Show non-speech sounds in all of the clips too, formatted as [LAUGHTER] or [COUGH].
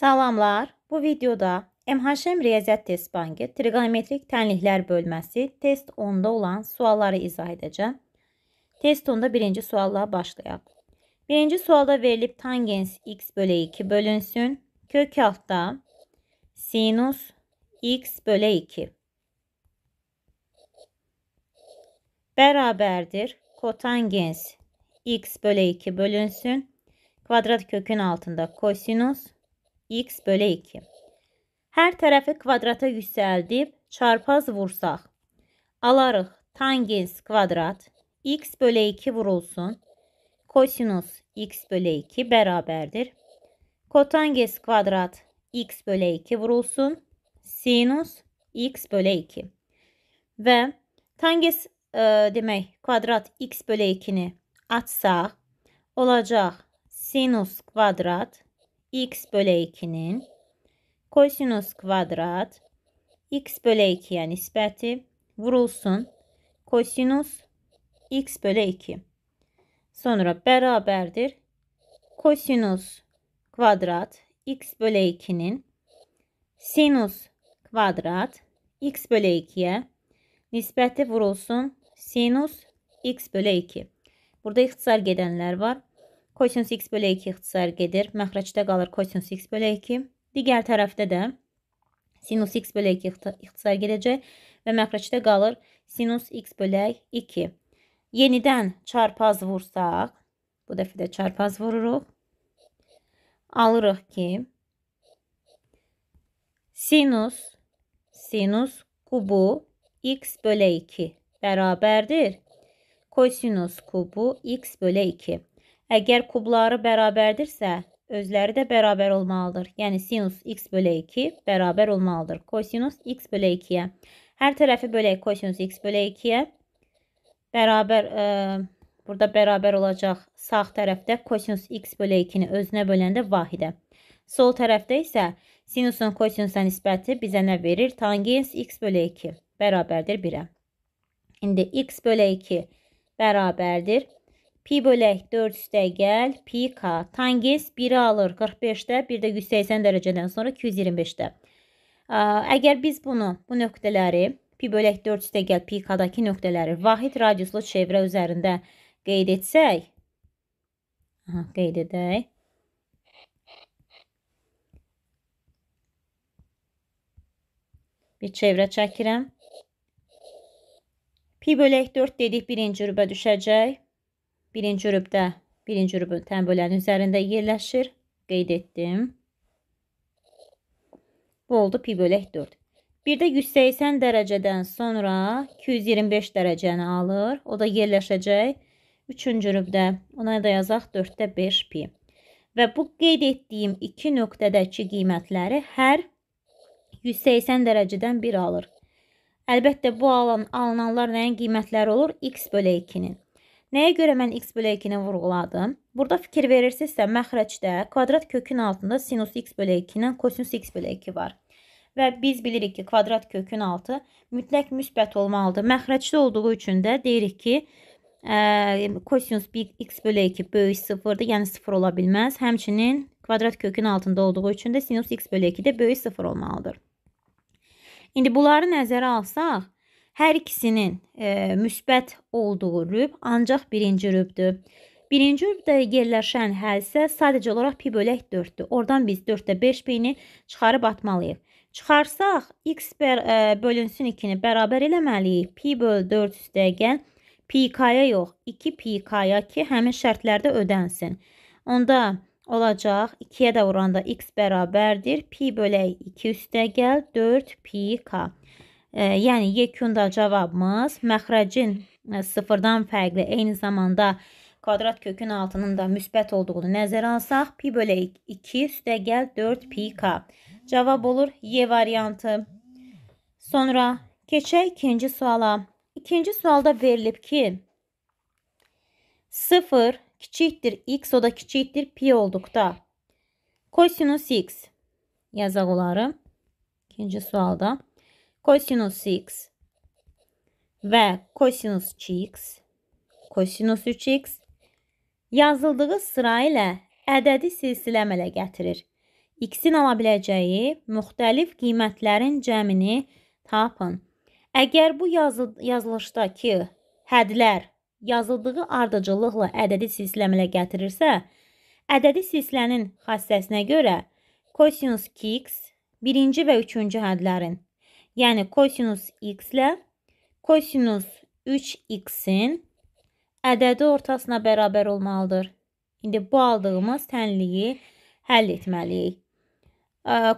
Salamlar. Bu videoda MHM riyaziyyat test bankı trigonometrik tənliklər bölməsi test 10-da olan sualları izah edəcəm. Test 10-da birinci sualla başlayaq. Birinci sualda verilib tangens x bölü 2 bölünsün. Kök altda sinus x bölü 2 bərabərdir. Kotangens x bölü 2 bölünsün. Kvadrat kökün altında kosinus x bölü 2. Hər tərəfi kvadrata yüksəldib çarpaz vursaq, alarıq tangens kvadrat x bölü 2 vurulsun. Kosinus x bölü 2 bərabərdir. Kotangens kvadrat x bölü 2 vurulsun. Sinus x bölü 2. Və tangens e, demək kvadrat x bölü 2-ni açsaq olacaq sinus kvadrat x bölü 2'nin kosinus kvadrat x bölü 2'ye nispeti vurulsun. kosinus x bölü 2. Sonra beraberdir. kosinus kvadrat x bölü 2'nin sinüs kvadrat x bölü 2'ye nispeti vurulsun. Sinüs x bölü 2. Burada ihtisal gelenler var. Kosinus x bölü 2 ixtisar gedir. Məxrəcdə qalır kosinus x bölü 2. Digər tərəfdə də sinus x bölü 2 ixtisar gedəcək və məxrəcdə qalır sinus x bölü 2. Yenidən çarpaz vursaq, bu dəfə də çarpaz vururuq. Alırıq ki, sinus, sinus kubu x bölü 2 bərabərdir. Kosinus kubu x bölü 2. Əgər kubları bərabərdirsə, özləri də bərabər olmalıdır. Yəni sinus x bölü 2 bərabər olmalıdır. Kosinus x bölü 2-yə. Hər tərəfi bölək kosinus x bölü 2-yə. Bərabər, e, burada bərabər olacaq sağ tərəfdə kosinus x bölü 2-ni özünə böləndə vahidə. Sol tərəfdə isə sinusun kosinusa nisbəti bizə nə verir? Tangens x bölü 2 bərabərdir 1-ə. İndi x bölü 2 bərabərdir Pi bölək 4 üstə gəl, pi k. Tangent 1-i alır 45-də, bir də 180 dərəcədən sonra 225-də. Əgər biz bunu, bu nöqtələri, pi bölək 4 üstə gəl, pi k-dakı nöqtələri vahid radiuslu çevrə üzərində qeyd etsək, aha, qeyd edək. Bir çevrə çəkirəm. Pi bölək 4 dedik birinci rübə düşəcək birinci rübdə birinci rübün tənbölənin üzərində yerləşir. Qeyd etdim. Bu oldu pi bölək 4. Bir də 180 dərəcədən sonra 225 dərəcəni alır. O da yerləşəcək 3-cü rübdə. Ona da yazaq 4-də 5 pi. Və bu qeyd etdiyim iki nöqtədəki qiymətləri hər 180 dərəcədən bir alır. Əlbəttə, bu alan, alınanlar nəyin qiymətləri olur? X bölə 2-nin. Nəyə görə mən x bölək 2-ni vurğuladım? Burada fikir verirsinizsə, məxrəcdə kvadrat kökün altında sinus x bölək 2 ilə kosinus x bölək 2 var. Və biz bilirik ki, kvadrat kökün altı mütləq müsbət olmalıdır. Məxrəcdə olduğu üçün də deyirik ki, ə, kosinus x bölək 2 böyük 0-dır, yəni 0 ola bilməz. Həmçinin kvadrat kökün altında olduğu üçün də sinus x bölək 2 də böyük 0 olmalıdır. İndi bunları nəzərə alsaq, Hər ikisinin e, müsbət olduğu rüb ancaq birinci rübdür. Birinci rübdə yerləşən həlsə sadəcə olaraq pi bölək 4-dür. Oradan biz 4-də 5 pini çıxarıb atmalıyıq. Çıxarsaq, x bər, e, bölünsün 2-ni bərabər eləməliyik. Pi böl 4 üstəgən pi k-ya yox, 2 pi k-ya ki, həmin şərtlərdə ödənsin. Onda olacaq 2-yə də vuranda x bərabərdir. Pi bölək 2 üstəgəl 4 pi k. Yəni yekunda cavabımız məxrəcin e, sıfırdan fərqli eyni zamanda kvadrat kökün altının da müsbət olduğunu nəzərə alsaq pi bölə 2 üstəgəl 4 pi k. Cavab olur Y variantı. Sonra keçək ikinci suala. İkinci sualda verilib ki 0 kiçikdir x o da kiçikdir pi olduqda kosinus x yazaq onları. İkinci sualda. Kosinüs x və kosinüs 2x, kosinüs 3x yazıldığı sıra ilə ədədi silsilə əmələ gətirir. X-in ala biləcəyi müxtəlif qiymətlərin cəmini tapın. Əgər bu yazı, yazılışdakı hədlər yazıldığı ardıcıllıqla ədədi silsilə əmələ gətirirsə, ədədi silsilənin xassəsinə görə kosinus 2x birinci və üçüncü hədlərin Yəni kosinus x ilə kosinus 3x-in ədədi ortasına bərabər olmalıdır. İndi bu aldığımız tənliyi həll etməliyik.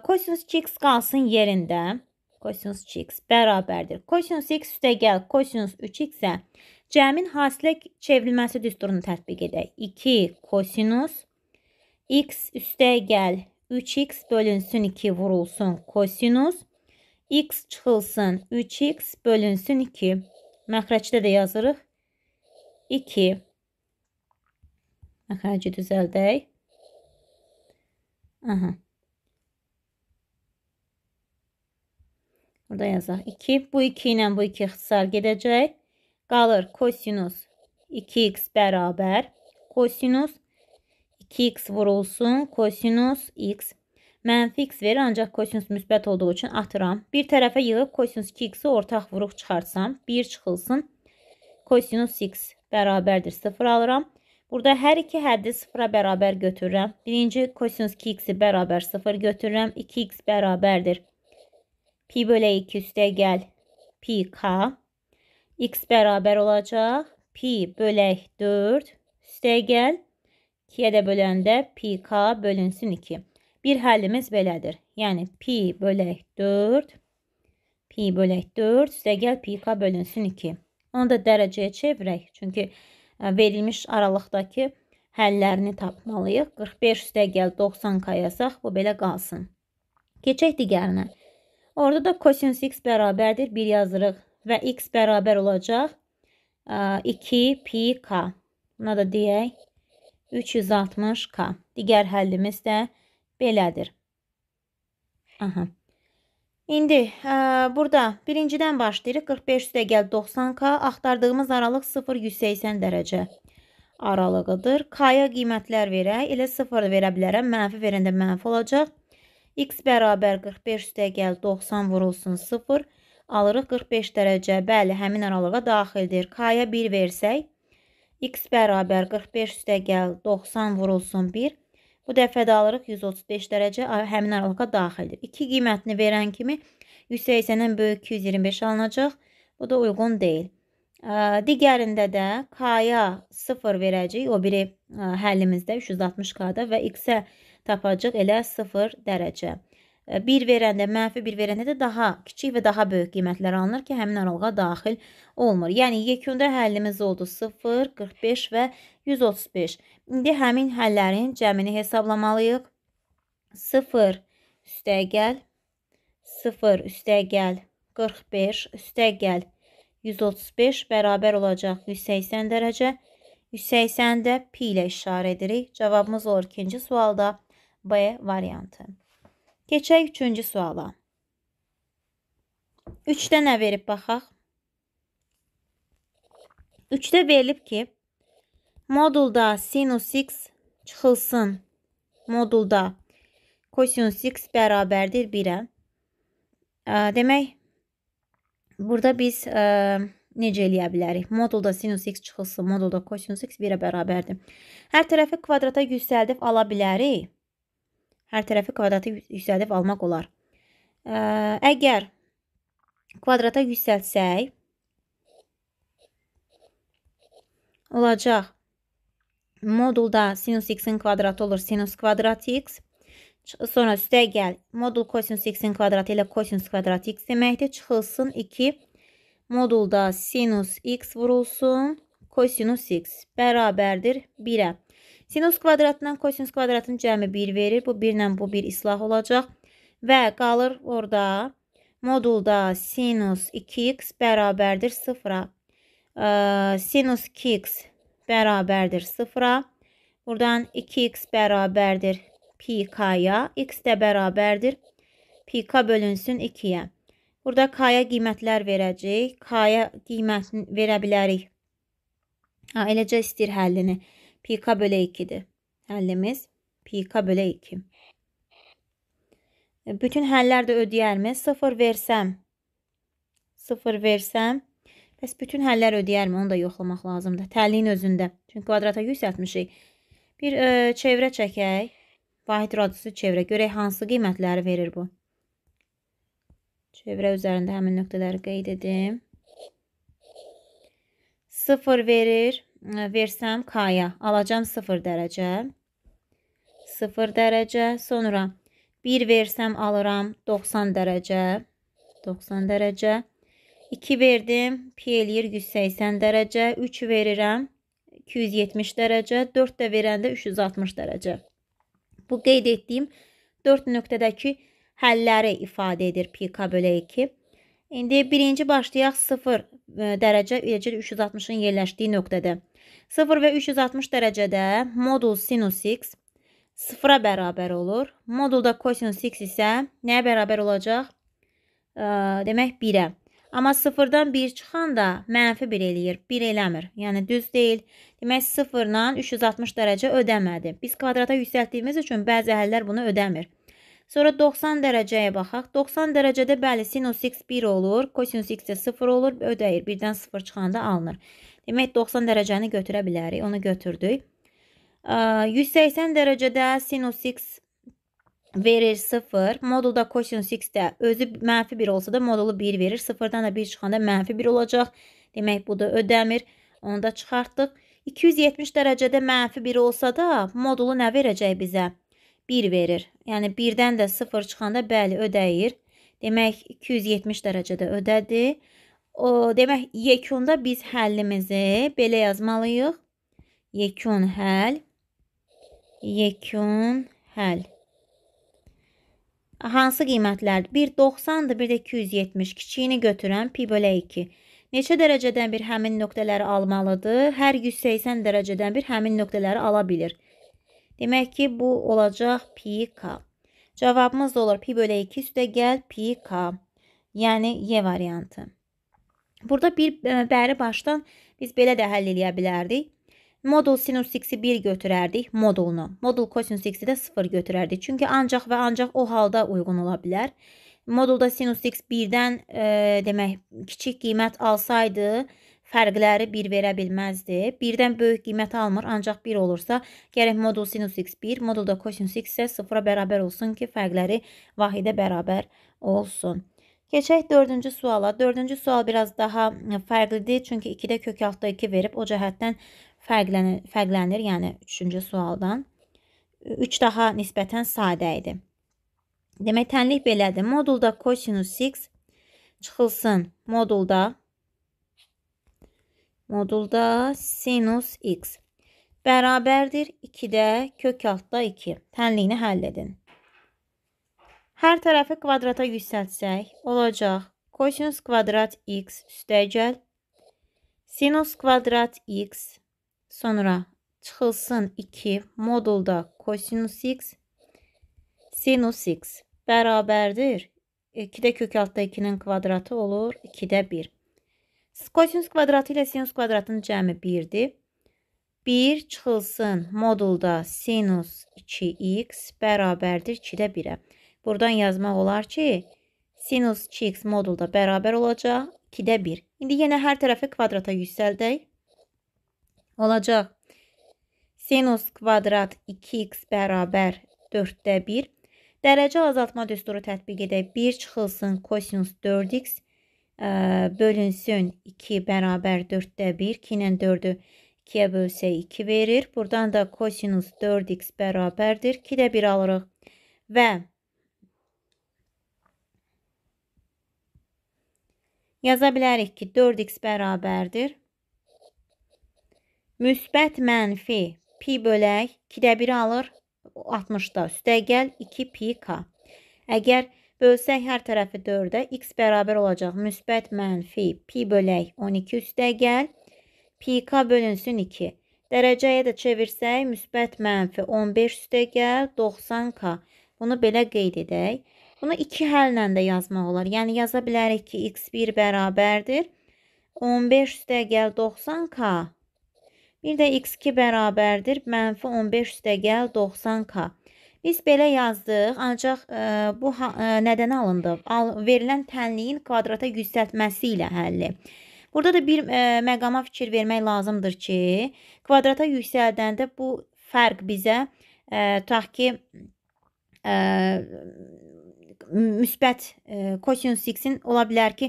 Kosinus 2x qalsın yerində. Kosinus 2x bərabərdir. Kosinus x üstəgəl kosinus 3x-ə cəmin hasilə çevrilməsi düsturunu tətbiq edək. 2 kosinus x üstəgəl 3x bölünsün 2 vurulsun kosinus x çıxılsın 3x bölünsün 2. Məxrəcdə də yazırıq 2. Məxrəci düzəldək. Aha. Burada yazaq 2. Bu 2 ilə bu 2 ixtisar gedəcək. Qalır kosinus 2x bərabər kosinus 2x vurulsun kosinus x Mənfi x verir, ancaq kosinus müsbət olduğu üçün atıram. Bir tərəfə yığıb kosinus 2x-i ortaq vuruq çıxartsam, 1 çıxılsın. Kosinus x bərabərdir 0 alıram. Burada hər iki həddi 0-a bərabər götürürəm. Birinci kosinus 2x-i bərabər 0 götürürəm. 2x bərabərdir. Pi bölə 2 üstə gəl. Pi k. X bərabər olacaq. Pi bölək 4 üstə gəl. 2-yə də böləndə pi k bölünsün 2. Bir həllimiz belədir. Yəni pi bölək 4 pi bölək 4 üstəgəl pi k bölünsün 2. Onu da dərəcəyə çevirək. Çünki e, verilmiş aralıqdakı həllərini tapmalıyıq. 45 üstəgəl 90 k yazaq. Bu belə qalsın. Keçək digərinə. Orada da kosinus x bərabərdir 1 yazırıq və x bərabər olacaq 2 e, pi k. Buna da deyək 360 k. Digər həllimiz də 360 belədir. Aha. İndi ə, e, burada birincidən başlayırıq. 45 üstə gəl 90K. Axtardığımız aralıq 0-180 dərəcə aralığıdır. K-ya qiymətlər verək. Elə 0 verə bilərəm. Mənfi verəndə mənfi olacaq. X bərabər 45 üstə gəl 90 vurulsun 0. Alırıq 45 dərəcə. Bəli, həmin aralığa daxildir. K-ya 1 versək. X bərabər 45 üstə gəl 90 vurulsun 1. Bu dəfə də alırıq 135 dərəcə həmin aralıqa daxildir. 2 qiymətini verən kimi 180-dən böyük 225 alınacaq. Bu da uyğun deyil. Digərində də K-ya 0 verəcəyik. O biri həllimizdə 360K-da və X-ə tapacaq elə 0 dərəcə bir verəndə, mənfi bir verəndə də daha kiçik və daha böyük qiymətlər alınır ki, həmin aralığa daxil olmur. Yəni yekunda həllimiz oldu 0, 45 və 135. İndi həmin həllərin cəmini hesablamalıyıq. 0 üstəgəl 0 üstəgəl 45 üstəgəl 135 bərabər olacaq 180 dərəcə. 180-də pi ilə işarə edirik. Cavabımız olur ikinci sualda B variantı. Keçək üçüncü suala. 3-də nə verib baxaq? 3-də verilib ki, modulda sinus x çıxılsın. Modulda kosinus x bərabərdir 1-ə. Demək, burada biz ə, necə eləyə bilərik? Modulda sinus x çıxılsın, modulda kosinus x 1-ə bərabərdir. Hər tərəfi kvadrata yüksəldib ala bilərik hər tərəfi kvadratı yüksəldib almaq olar. Əgər kvadrata yüksəltsək, olacaq modulda sinus x-in kvadratı olur sinus kvadrat x. Sonra üstə gəl. Modul kosinus x-in kvadratı ilə kosinus kvadrat x deməkdir. Çıxılsın 2. Modulda sinus x vurulsun. Kosinus x bərabərdir 1-ə. Sinus kvadratından kosinus kvadratının cəmi 1 verir. Bu 1 ilə bu 1 islah olacaq. Və qalır orada modulda sinus 2x bərabərdir 0-a. E, sinus 2x bərabərdir 0-a. Buradan 2x bərabərdir pi-k-ya. x də bərabərdir pi-k bölünsün 2-yə. Burada k-ya qiymətlər verəcəyik. K-ya qiymət verə bilərik. Ha, eləcə istir həllini pK bölü 2-dir. Həllimiz pK bölü 2. E, bütün həllər də ödəyərmi? 0 versəm, 0 versəm, bəs bütün həllər ödəyərmi? Onu da yoxlamaq lazımdır. Təliyin özündə. Çünki kvadrata yüksəltmişik. Bir ə, e, çevrə çəkək. Vahid radüsü çevrə. Görək hansı qiymətləri verir bu. Çevrə üzərində həmin nöqtələri qeyd edim. 0 verir versəm K-ya alacam 0 dərəcə. 0 dərəcə. Sonra 1 versəm alıram 90 dərəcə. 90 dərəcə. 2 verdim, pi eləyir 180 dərəcə. 3 verirəm 270 dərəcə. 4 də verəndə 360 dərəcə. Bu qeyd etdiyim 4 nöqtədəki həlləri ifadə edir pi k bölə 2. İndi birinci başlayaq 0 dərəcə, eləcə 360-ın yerləşdiyi nöqtədə. 0 və 360 dərəcədə modul sinus x sıfıra bərabər olur. Modulda kosinus x isə nəyə bərabər olacaq? E, demək 1-ə. Amma 0-dan 1 çıxanda mənfi 1 eləyir. 1 eləmir. Yəni düz deyil. Demək 0-la 360 dərəcə ödəmədi. Biz kvadrata yüksəltdiyimiz üçün bəzi həllər bunu ödəmir. Sonra 90 dərəcəyə baxaq. 90 dərəcədə bəli sinus x 1 olur, kosinus x də 0 olur, ödəyir. 1-dən 0 çıxanda alınır. Demək 90 dərəcəni götürə bilərik. Onu götürdük. 180 dərəcədə sinus x verir 0. Modulda cosinus x də özü mənfi 1 olsa da modulu 1 verir. 0-dan da 1 çıxanda mənfi 1 olacaq. Demək bu da ödəmir. Onu da çıxartdıq. 270 dərəcədə mənfi 1 olsa da modulu nə verəcək bizə? 1 verir. Yəni 1-dən də 0 çıxanda bəli ödəyir. Demək 270 dərəcədə ödədi. O, demək, yekunda biz həllimizi belə yazmalıyıq. Yekun həll. Yekun həll. Hansı qiymətlərdir? Bir 90-dır, bir də 270. Kiçiyini götürən pi bölə 2. Neçə dərəcədən bir həmin nöqtələri almalıdır? Hər 180 dərəcədən bir həmin nöqtələri ala bilir. Demək ki, bu olacaq pi k. Cavabımız da olur pi bölə 2 üstə gəl pi k. Yəni Y variantı. Burada bir e, bəri başdan biz belə də həll eləyə bilərdik. Modul sinus x-i 1 götürərdik modulunu. Modul kosinus x-i də 0 götürərdik. Çünki ancaq və ancaq o halda uyğun ola bilər. Modulda sinus x 1-dən e, demək kiçik qiymət alsaydı, fərqləri 1 verə bilməzdi. 1-dən böyük qiymət almır, ancaq 1 olursa, gərək modul sinus x 1, modulda kosinus x isə 0-a bərabər olsun ki, fərqləri vahidə bərabər olsun. Keçək dördüncü suala. Dördüncü sual biraz daha fərqlidir. Çünki 2-də kök altda 2 verib o cəhətdən fərqlənir, fərqlənir yəni üçüncü sualdan. 3 daha nisbətən sadə idi. Demək tənlik belədir. Modulda cosinus 6 çıxılsın. Modulda modulda sinus x bərabərdir 2-də kök altda 2. Tənliyini həll edin. Hər tərəfi kvadrata yüksəltsək, olacaq kosinus kvadrat x üstəgəl sinus kvadrat x sonra çıxılsın 2 modulda kosinus x sinus x bərabərdir 2-də kök altda 2-nin kvadratı olur 2-də 1. Kosinus kvadratı ilə sinus kvadratının cəmi 1-dir. 1 çıxılsın modulda sinus 2x bərabərdir 2-də 1-ə. Buradan yazmaq olar ki, sinus 2x modulda bərabər olacaq 2-də 1. İndi yenə hər tərəfi kvadrata yüksəldək. Olacaq sinus kvadrat 2x bərabər 4-də 1. Dərəcə azaltma düsturu tətbiq edək. 1 çıxılsın kosinus 4x e, bölünsün 2 bərabər 4-də 1. 2 ilə 4-ü 2-yə bölsə 2 verir. Buradan da kosinus 4x bərabərdir. 2-də 1 alırıq. Və Yaza bilərik ki, 4x bərabərdir. Müsbət mənfi pi bölək 2-də 1 alır 60-da. Üstə gəl 2 pi k. Əgər bölsək hər tərəfi 4-ə x bərabər olacaq. Müsbət mənfi pi bölək 12 üstə gəl pi k bölünsün 2. Dərəcəyə də çevirsək müsbət mənfi 15 üstə gəl 90k. Bunu belə qeyd edək. Bunu iki həllə də yazmaq olar. Yəni yaza bilərik ki, x1 bərabərdir. 15 üstə gəl 90k. Bir də x2 bərabərdir. Mənfi 15 üstə gəl 90k. Biz belə yazdıq, ancaq ə, e, bu ə, e, nədən alındı? Al, verilən tənliyin kvadrata yüksəltməsi ilə həlli. Burada da bir ə, e, məqama fikir vermək lazımdır ki, kvadrata yüksəldəndə bu fərq bizə ə, tutaq ki, ə, müsbət e, cosinus x-in ola bilər ki,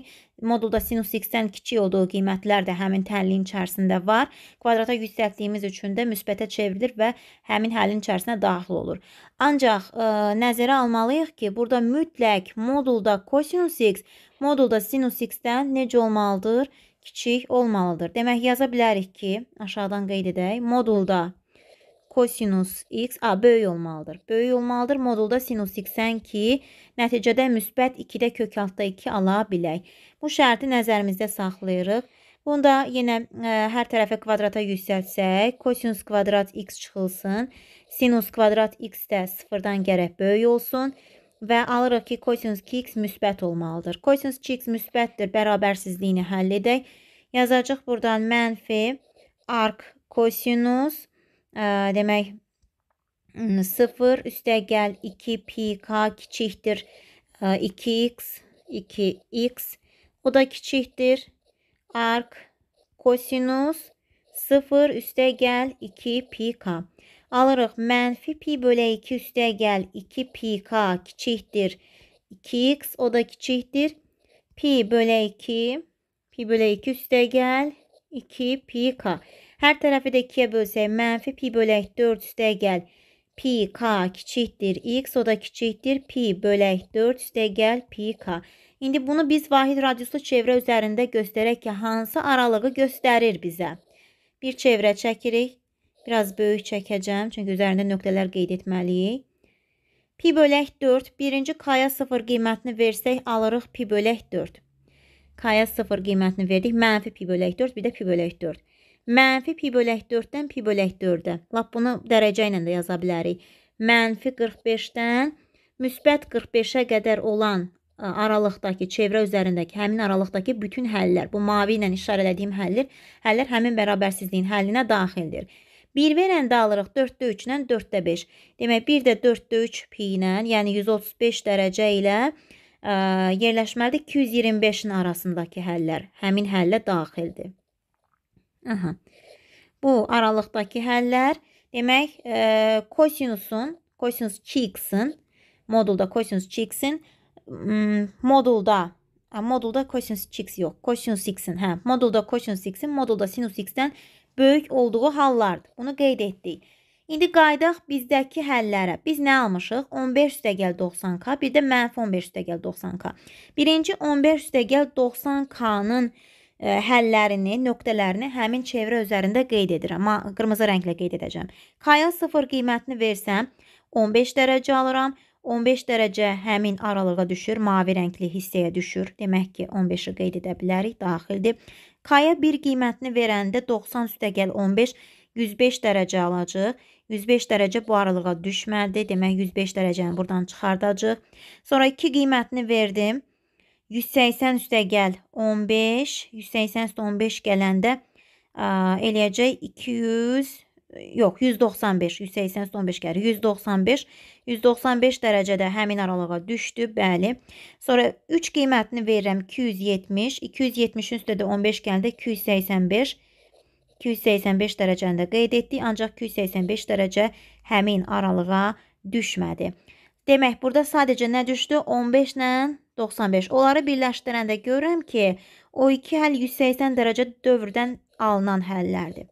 modulda sinus x-dən kiçik olduğu qiymətlər də həmin həlin içərisində var. Kvadrata yüksəltdiyimiz üçün də müsbətə çevrilir və həmin həllin içərisinə daxil olur. Ancaq ə, e, nəzərə almalıyıq ki, burada mütləq modulda cosinus x, modulda sinus x-dən necə olmalıdır? Kiçik olmalıdır. Demək yaza bilərik ki, aşağıdan qeyd edək. Modulda kosinus x a, böyük olmalıdır. Böyük olmalıdır. Modulda sinus x-dən ki, nəticədə müsbət 2-də kök altda 2 ala bilək. Bu şərti nəzərimizdə saxlayırıq. Bunda yenə ə, e, hər tərəfə kvadrata yüksəltsək, kosinus kvadrat x çıxılsın. Sinus kvadrat x də 0-dan gərək böyük olsun və alırıq ki, kosinus 2x müsbət olmalıdır. Kosinus 2x müsbətdir. Bərabərsizliyini həll edək. Yazacaq burdan mənfi arc kosinus Ee, demək 0 hmm, gel 2pi k kiçikdir 2x 2x o da kiçikdir ark kosinus 0 gel 2pi k alırıq mənfi pi bölə 2 gel 2pi k kiçikdir 2x o da kiçikdir pi bölü 2 pi bölə 2 gel 2pi k Hər tərəfi də 2-yə bölsək, mənfi pi bölək 4 üstə gəl. Pi k kiçikdir x, o da kiçikdir pi bölək 4 üstə gəl pi k. İndi bunu biz vahid radiuslu çevrə üzərində göstərək ki, hansı aralığı göstərir bizə. Bir çevrə çəkirik. Biraz böyük çəkəcəm, çünki üzərində nöqtələr qeyd etməliyik. Pi bölək 4, birinci kaya 0 qiymətini versək, alırıq pi bölək 4. Kaya 0 qiymətini verdik, mənfi pi bölək 4, bir də pi bölək 4. Mənfi pi bölək 4-dən pi bölək 4-ə. Lap bunu dərəcə ilə də yaza bilərik. Mənfi 45-dən müsbət 45-ə qədər olan e, aralıqdakı, çevrə üzərindəki, həmin aralıqdakı bütün həllər, bu mavi ilə işarə elədiyim həllər, həllər həmin bərabərsizliyin həllinə daxildir. 1 verəndə alırıq 4-də 3-lə 4-də 5. Demək 1 də 4-də 3 pi ilə, yəni 135 dərəcə ilə ə, e, yerləşməlidir 225-in arasındakı həllər. Həmin həllə daxildir. Aha. Bu aralıqdakı həllər demək e, kosinusun, kosinus 2x-in modulda kosinus 2x-in modulda modulda kosinus 2x yox. Kosinus x-in, hə, modulda kosinus x-in, modulda sinus x-dən böyük olduğu hallardır. Bunu qeyd etdik. İndi qayıdaq bizdəki həllərə. Biz nə almışıq? 15 üstəgəl 90k, bir də mənfi 15 üstəgəl 90k. Birinci 15 üstəgəl 90k-nın həllərini, nöqtələrini həmin çevrə üzərində qeyd edirəm. Ma qırmızı rənglə qeyd edəcəm. K-ya 0 qiymətini versəm 15 dərəcə alıram. 15 dərəcə həmin aralığa düşür, mavi rəngli hissəyə düşür. Demək ki, 15-i qeyd edə bilərik, daxildir. K-ya 1 qiymətini verəndə 90 üstəgəl 15, 105 dərəcə alacağıq. 105 dərəcə bu aralığa düşmədi. Demək 105 dərəcəni buradan çıxardacağıq. Sonra 2 qiymətini verdim. 180 üstə gəl 15, 180 üstə 15 gələndə ə, eləyəcək 200, yox 195, 180 üstə 15 gəlir 195, 195 dərəcədə həmin aralığa düşdü, bəli. Sonra 3 qiymətini verirəm 270, 270-in üstə də 15 gələndə 285, 285 dərəcəndə qeyd etdik, ancaq 285 dərəcə həmin aralığa düşmədi. Demək, burada sadəcə nə düşdü? 15 ilə 95. Onları birləşdirəndə görürəm ki, o iki həll 180 dərəcə dövrdən alınan həllərdir.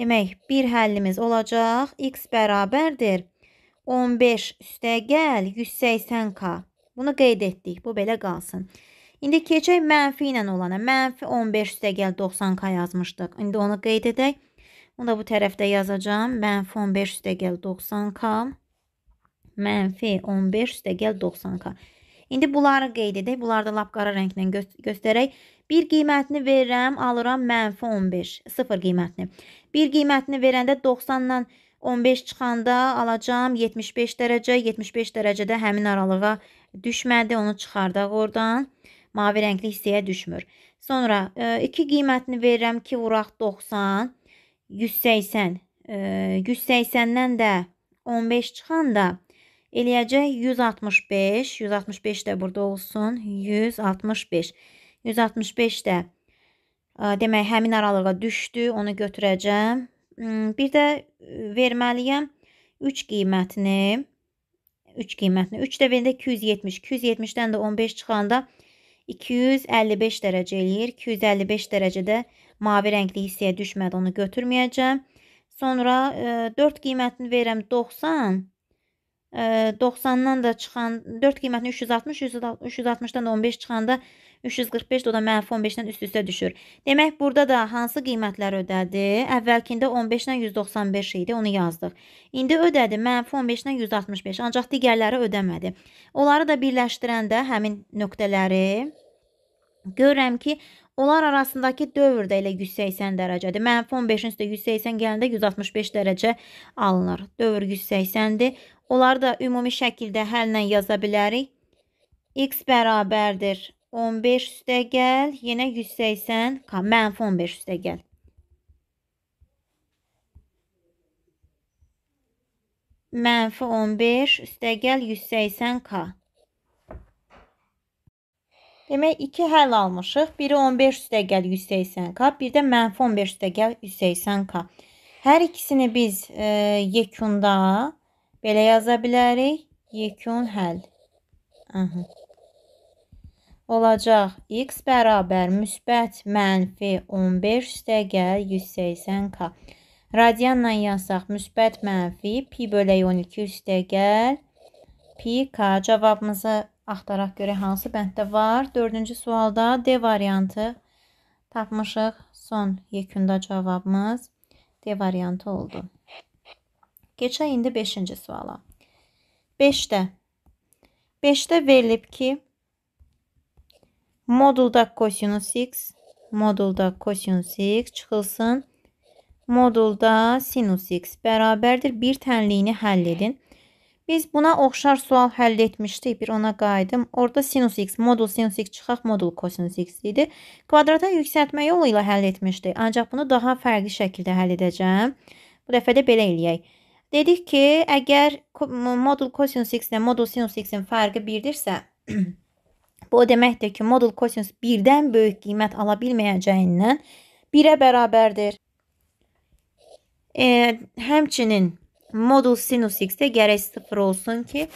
Demək, bir həllimiz olacaq x bərabərdir 15 üstəgəl 180k. Bunu qeyd etdik. Bu belə qalsın. İndi keçək mənfi ilə olana. Mənfi 15 üstəgəl 90k yazmışdıq. İndi onu qeyd edək. Bunu da bu tərəfdə yazacağım. Mənfi 15 üstəgəl 90k. Mənfi 15 üstəgəl 90k. İndi bunları qeyd edək. Bunları da lap qara rənglə gö göstərək. 1 qiymətini verirəm, alıram mənfi 15, 0 qiymətini. 1 qiymətini verəndə 90-dan 15 çıxanda alacam 75 dərəcə. 75 dərəcədə həmin aralığa düşmədi, onu çıxardaq oradan. Mavi rəngli hissəyə düşmür. Sonra 2 e, qiymətini verirəm, 2 vuraq 90, 180. 180-dən də 15 çıxanda eləyəcək 165. 165 də burada olsun. 165. 165 də e, demək həmin aralığa düşdü. Onu götürəcəm. Hmm, bir də e, verməliyəm 3 qiymətini. 3 qiymətini. 3 də verəndə 270. 270-dən də 15 çıxanda 255 dərəcə eləyir. 255 dərəcədə mavi rəngli hissəyə düşmədi. Onu götürməyəcəm. Sonra 4 e, qiymətini verirəm 90. 90-dan da çıxan 4 qiymətini 360, 360-dan 15 çıxanda 345 o da mənfi 15-dən üst-üstə düşür. Demək, burada da hansı qiymətlər ödədi? Əvvəlkində 15-dən 195 idi, onu yazdıq. İndi ödədi mənfi 15-dən 165, ancaq digərləri ödəmədi. Onları da birləşdirəndə həmin nöqtələri görürəm ki, onlar arasındakı dövr də elə 180 dərəcədir. Mənfi 15-in üstə 180 gələndə 165 dərəcə alınır. Dövr 180-dir. Onları da ümumi şəkildə həllə yaza bilərik. X bərabərdir 15 üstə gəl, yenə 180 k, mənfi 15 üstə gəl. Mənfi 15 üstə gəl 180 k. Demək, 2 həll almışıq. Biri 15 üstə gəl 180k, bir də mənfi 15 üstə gəl 180k. Hər ikisini biz e, yekunda Belə yaza bilərik. Yekun həll. Aha. Olacaq x bərabər müsbət mənfi 15 üstəgəl 180k. Radianla yazsaq müsbət mənfi pi bölək 12 üstəgəl pi k. Cavabımızı axtaraq görək hansı bənddə var. Dördüncü sualda D variantı tapmışıq. Son yekunda cavabımız D variantı oldu. Keçək indi 5-ci suala. 5-də 5-də verilib ki, modulda kosinus x, modulda kosinus x çıxılsın. Modulda sinus x bərabərdir. Bir tənliyini həll edin. Biz buna oxşar sual həll etmişdik. Bir ona qayıdım. Orada sinus x, modul sinus x çıxaq, modul kosinus x idi. Kvadrata yüksəltmə yolu ilə həll etmişdik. Ancaq bunu daha fərqli şəkildə həll edəcəm. Bu dəfə də belə eləyək. Dedik ki, əgər modul kosinus x ilə modul sinus x-in fərqi 1-dirsə, [CLEARS THROAT] bu o deməkdir ki, modul kosinus 1-dən böyük qiymət ala bilməyəcəyindən 1-ə bərabərdir. E, həmçinin modul sinus x-də gərək 0 olsun ki,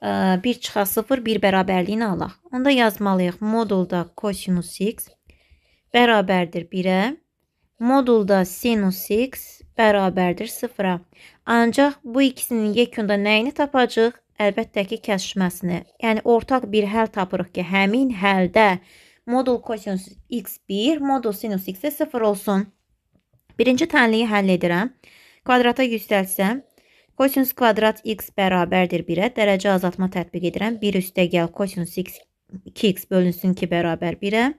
1 e, çıxa 0 1 bərabərliyini alaq. Onda yazmalıyıq modulda kosinus x bərabərdir 1-ə. Modulda sinus x bərabərdir sıfıra. Ancaq bu ikisinin yekunda nəyini tapacağıq? Əlbəttə ki, kəsişməsini. Yəni ortaq bir həll tapırıq ki, həmin həldə modul kosinus x1, modul sinus x 0 olsun. Birinci tənliyi həll edirəm. Kvadrata yüksəltsəm, kosinus kvadrat x bərabərdir 1-ə. Dərəcə azaltma tətbiq edirəm. 1 üstə gəl kosinus x 2x bölünsün ki, bərabər 1-ə.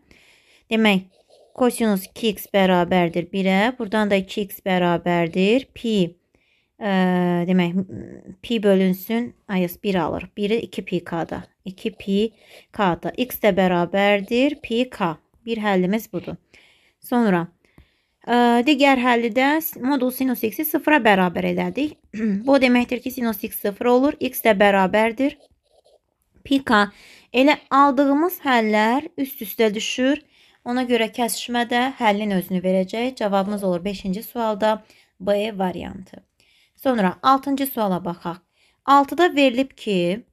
Demək, Kosinus 2x bərabərdir 1-ə. Buradan da 2x bərabərdir. Pi e, demək pi bölünsün. Ayıs 1 alır. 1-i 2pk-da. 2pk-da. x də bərabərdir pk. Bir həllimiz budur. Sonra e, digər həllidə modul sinus x-i 0-a bərabər elədik. [CLEARS THROAT] Bu deməkdir ki, sinus x 0 olur. x də bərabərdir pk. Elə aldığımız həllər üst-üstə düşür. Ona görə kəsişmə də həllin özünü verəcək. Cavabımız olur 5-ci sualda B variantı. Sonra 6-cı suala baxaq. 6-da verilib ki,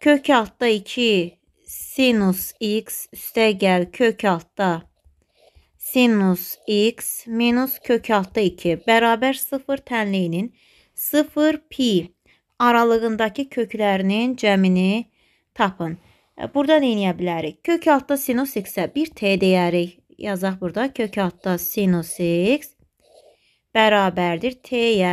kök altda 2 sinus x üstəgəl kök altda sinus x minus kök altda 2 bərabər 0 tənliyinin 0 pi aralığındakı köklərinin cəmini tapın. Burada nə edə bilərik? Kök altda sinus x-ə 1t deyərik. Yazaq burada kök altda sinus x bərabərdir t-yə.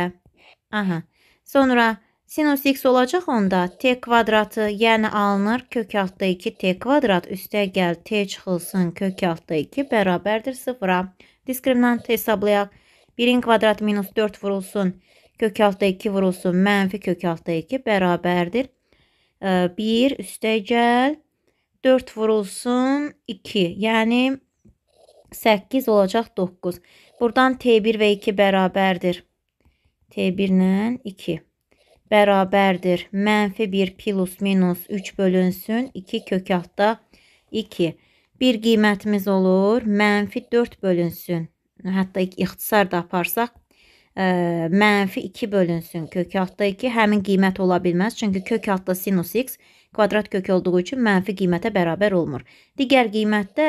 Aha. Sonra sinus x olacaq onda t kvadratı, yəni alınır kök altda 2t kvadrat üstə gəl t çıxılsın kök altda 2 bərabərdir 0-a. Diskriminant hesablayaq. 1-in kvadratı minus 4 vurulsun, kök altda 2 vurulsun, mənfi kök altda 2 bərabərdir 1 üstəgəl 4 vurulsun 2. Yəni 8 olacaq 9. Burdan T1 və 2 bərabərdir. T1 ilə 2 bərabərdir. Mənfi 1 plus minus 3 bölünsün 2 kök altda 2. Bir qiymətimiz olur mənfi 4 bölünsün. Hətta ixtisar da aparsaq ə, mənfi 2 bölünsün kök altda 2 həmin qiymət ola bilməz. Çünki kök altda sinus x kvadrat kök olduğu üçün mənfi qiymətə bərabər olmur. Digər qiymətdə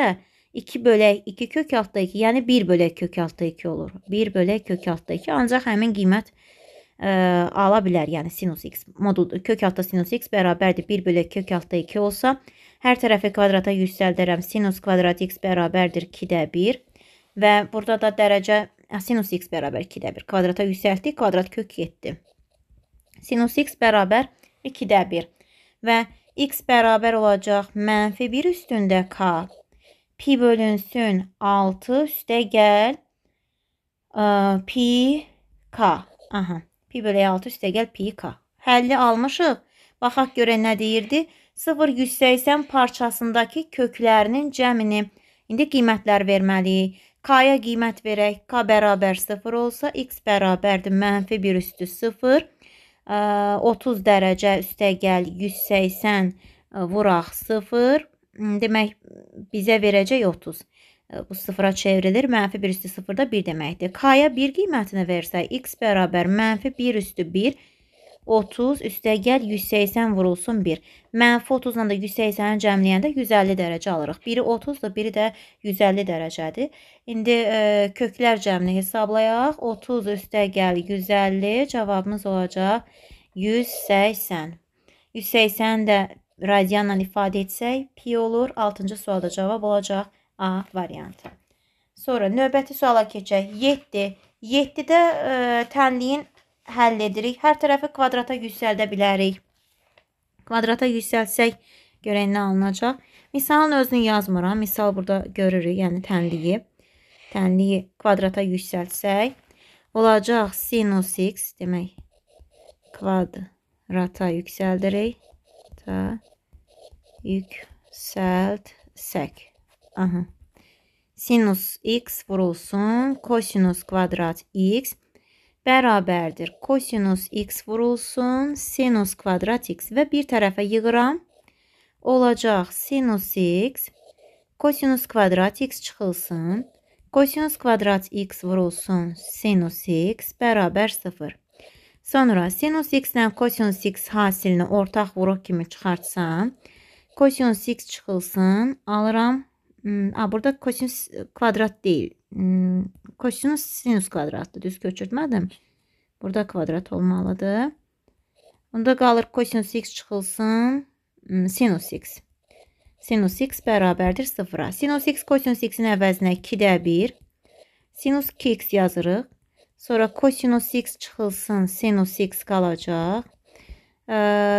2 bölək 2 kök altda 2, yəni 1 bölək kök altda 2 olur. 1 bölək kök altda 2 ancaq həmin qiymət ə, ala bilər. Yəni sinus x modul kök altda sinus x bərabərdir 1 bölək kök altda 2 olsa, hər tərəfi kvadrata yüksəldərəm. Sinus kvadrat x bərabərdir 2-də 1 və burada da dərəcə sinus x bərabər 2-də 1. Kvadrata yüksəltdik. Kvadrat kök 7. Sinus x bərabər 2-də 1. Və x bərabər olacaq mənfi 1 üstündə k. Pi bölünsün 6 üstə gəl. Ə, pi k. Aha. Pi böləyə 6 üstə gəl pi k. Həlli almışıq. Baxaq görə nə deyirdi? 0-180 parçasındakı köklərinin cəmini. İndi qiymətlər verməliyik. K-ya qiymət verək. K bərabər 0 olsa, x bərabərdir mənfi 1 üstü 0. 30 dərəcə üstə gəl 180 vuraq 0. Hmm, demək, bizə verəcək 30. Bu sıfıra çevrilir. Mənfi 1 üstü 0 da 1 deməkdir. K-ya 1 qiymətinə versək, x bərabər mənfi 1 üstü 1. 30 üstəgəl 180 vurulsun 1. Mənfi 30 ilə də 180-i cəmləyəndə 150 dərəcə alırıq. Biri 30-dur, biri də 150 dərəcədir. İndi e, köklər cəmini hesablayaq. 30 üstəgəl 150 cavabımız olacaq 180. 180 də radianla ifadə etsək pi olur. 6-cı sualda cavab olacaq A variantı. Sonra növbəti suala keçək. 7. 7-də e, tənliyin həll edirik. Hər tərəfi kvadrata yüksəldə bilərik. Kvadrata yüksəlsək, görək nə alınacaq? Misalın özünü yazmıram. Misal burada görürük, yəni tənliyi. Tənliyi kvadrata yüksəlsək, olacaq sinus x, demək, kvadrata yüksəldirik. Ta, yüksəltsək. Aha. Sinus x vurulsun, kosinus kvadrat x vurulsun bərabərdir. Kosinus x vurulsun, sinus kvadrat x və bir tərəfə yığıram. Olacaq sinus x, kosinus kvadrat x çıxılsın. Kosinus kvadrat x vurulsun, sinus x bərabər 0. Sonra sinus x-dən kosinus x hasilini ortaq vuruq kimi çıxartsam, kosinus x çıxılsın, alıram Hmm, A, burada kosinüs e, kvadrat değil. Hmm, kosinüs sinüs kvadratdır. Düz köçürtmədim. Burada kvadrat olmalıdır. Onda qalır kosinüs x çıxılsın. Hmm, Sinus x. Sinus x bərabərdir 0-a. Sinus x kosinüs x-in əvəzinə 2-də 1. Sinus 2x yazırıq. Sonra kosinus x çıxılsın. Sinus x qalacaq.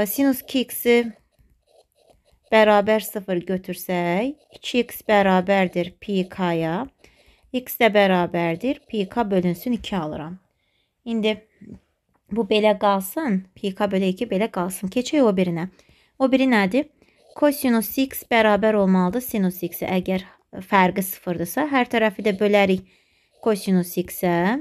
Sinus 2x-i bərabər 0 götürsək, 2x bərabərdir pk-ya. x də bərabərdir pk bölünsün 2 alıram. İndi bu belə qalsın, pk bölü 2 belə qalsın. Keçək o birinə. O biri nədir? Kosinus x bərabər olmalıdır sinus x-ə. Əgər fərqi 0-dırsa, hər tərəfi də bölərik kosinus x-ə.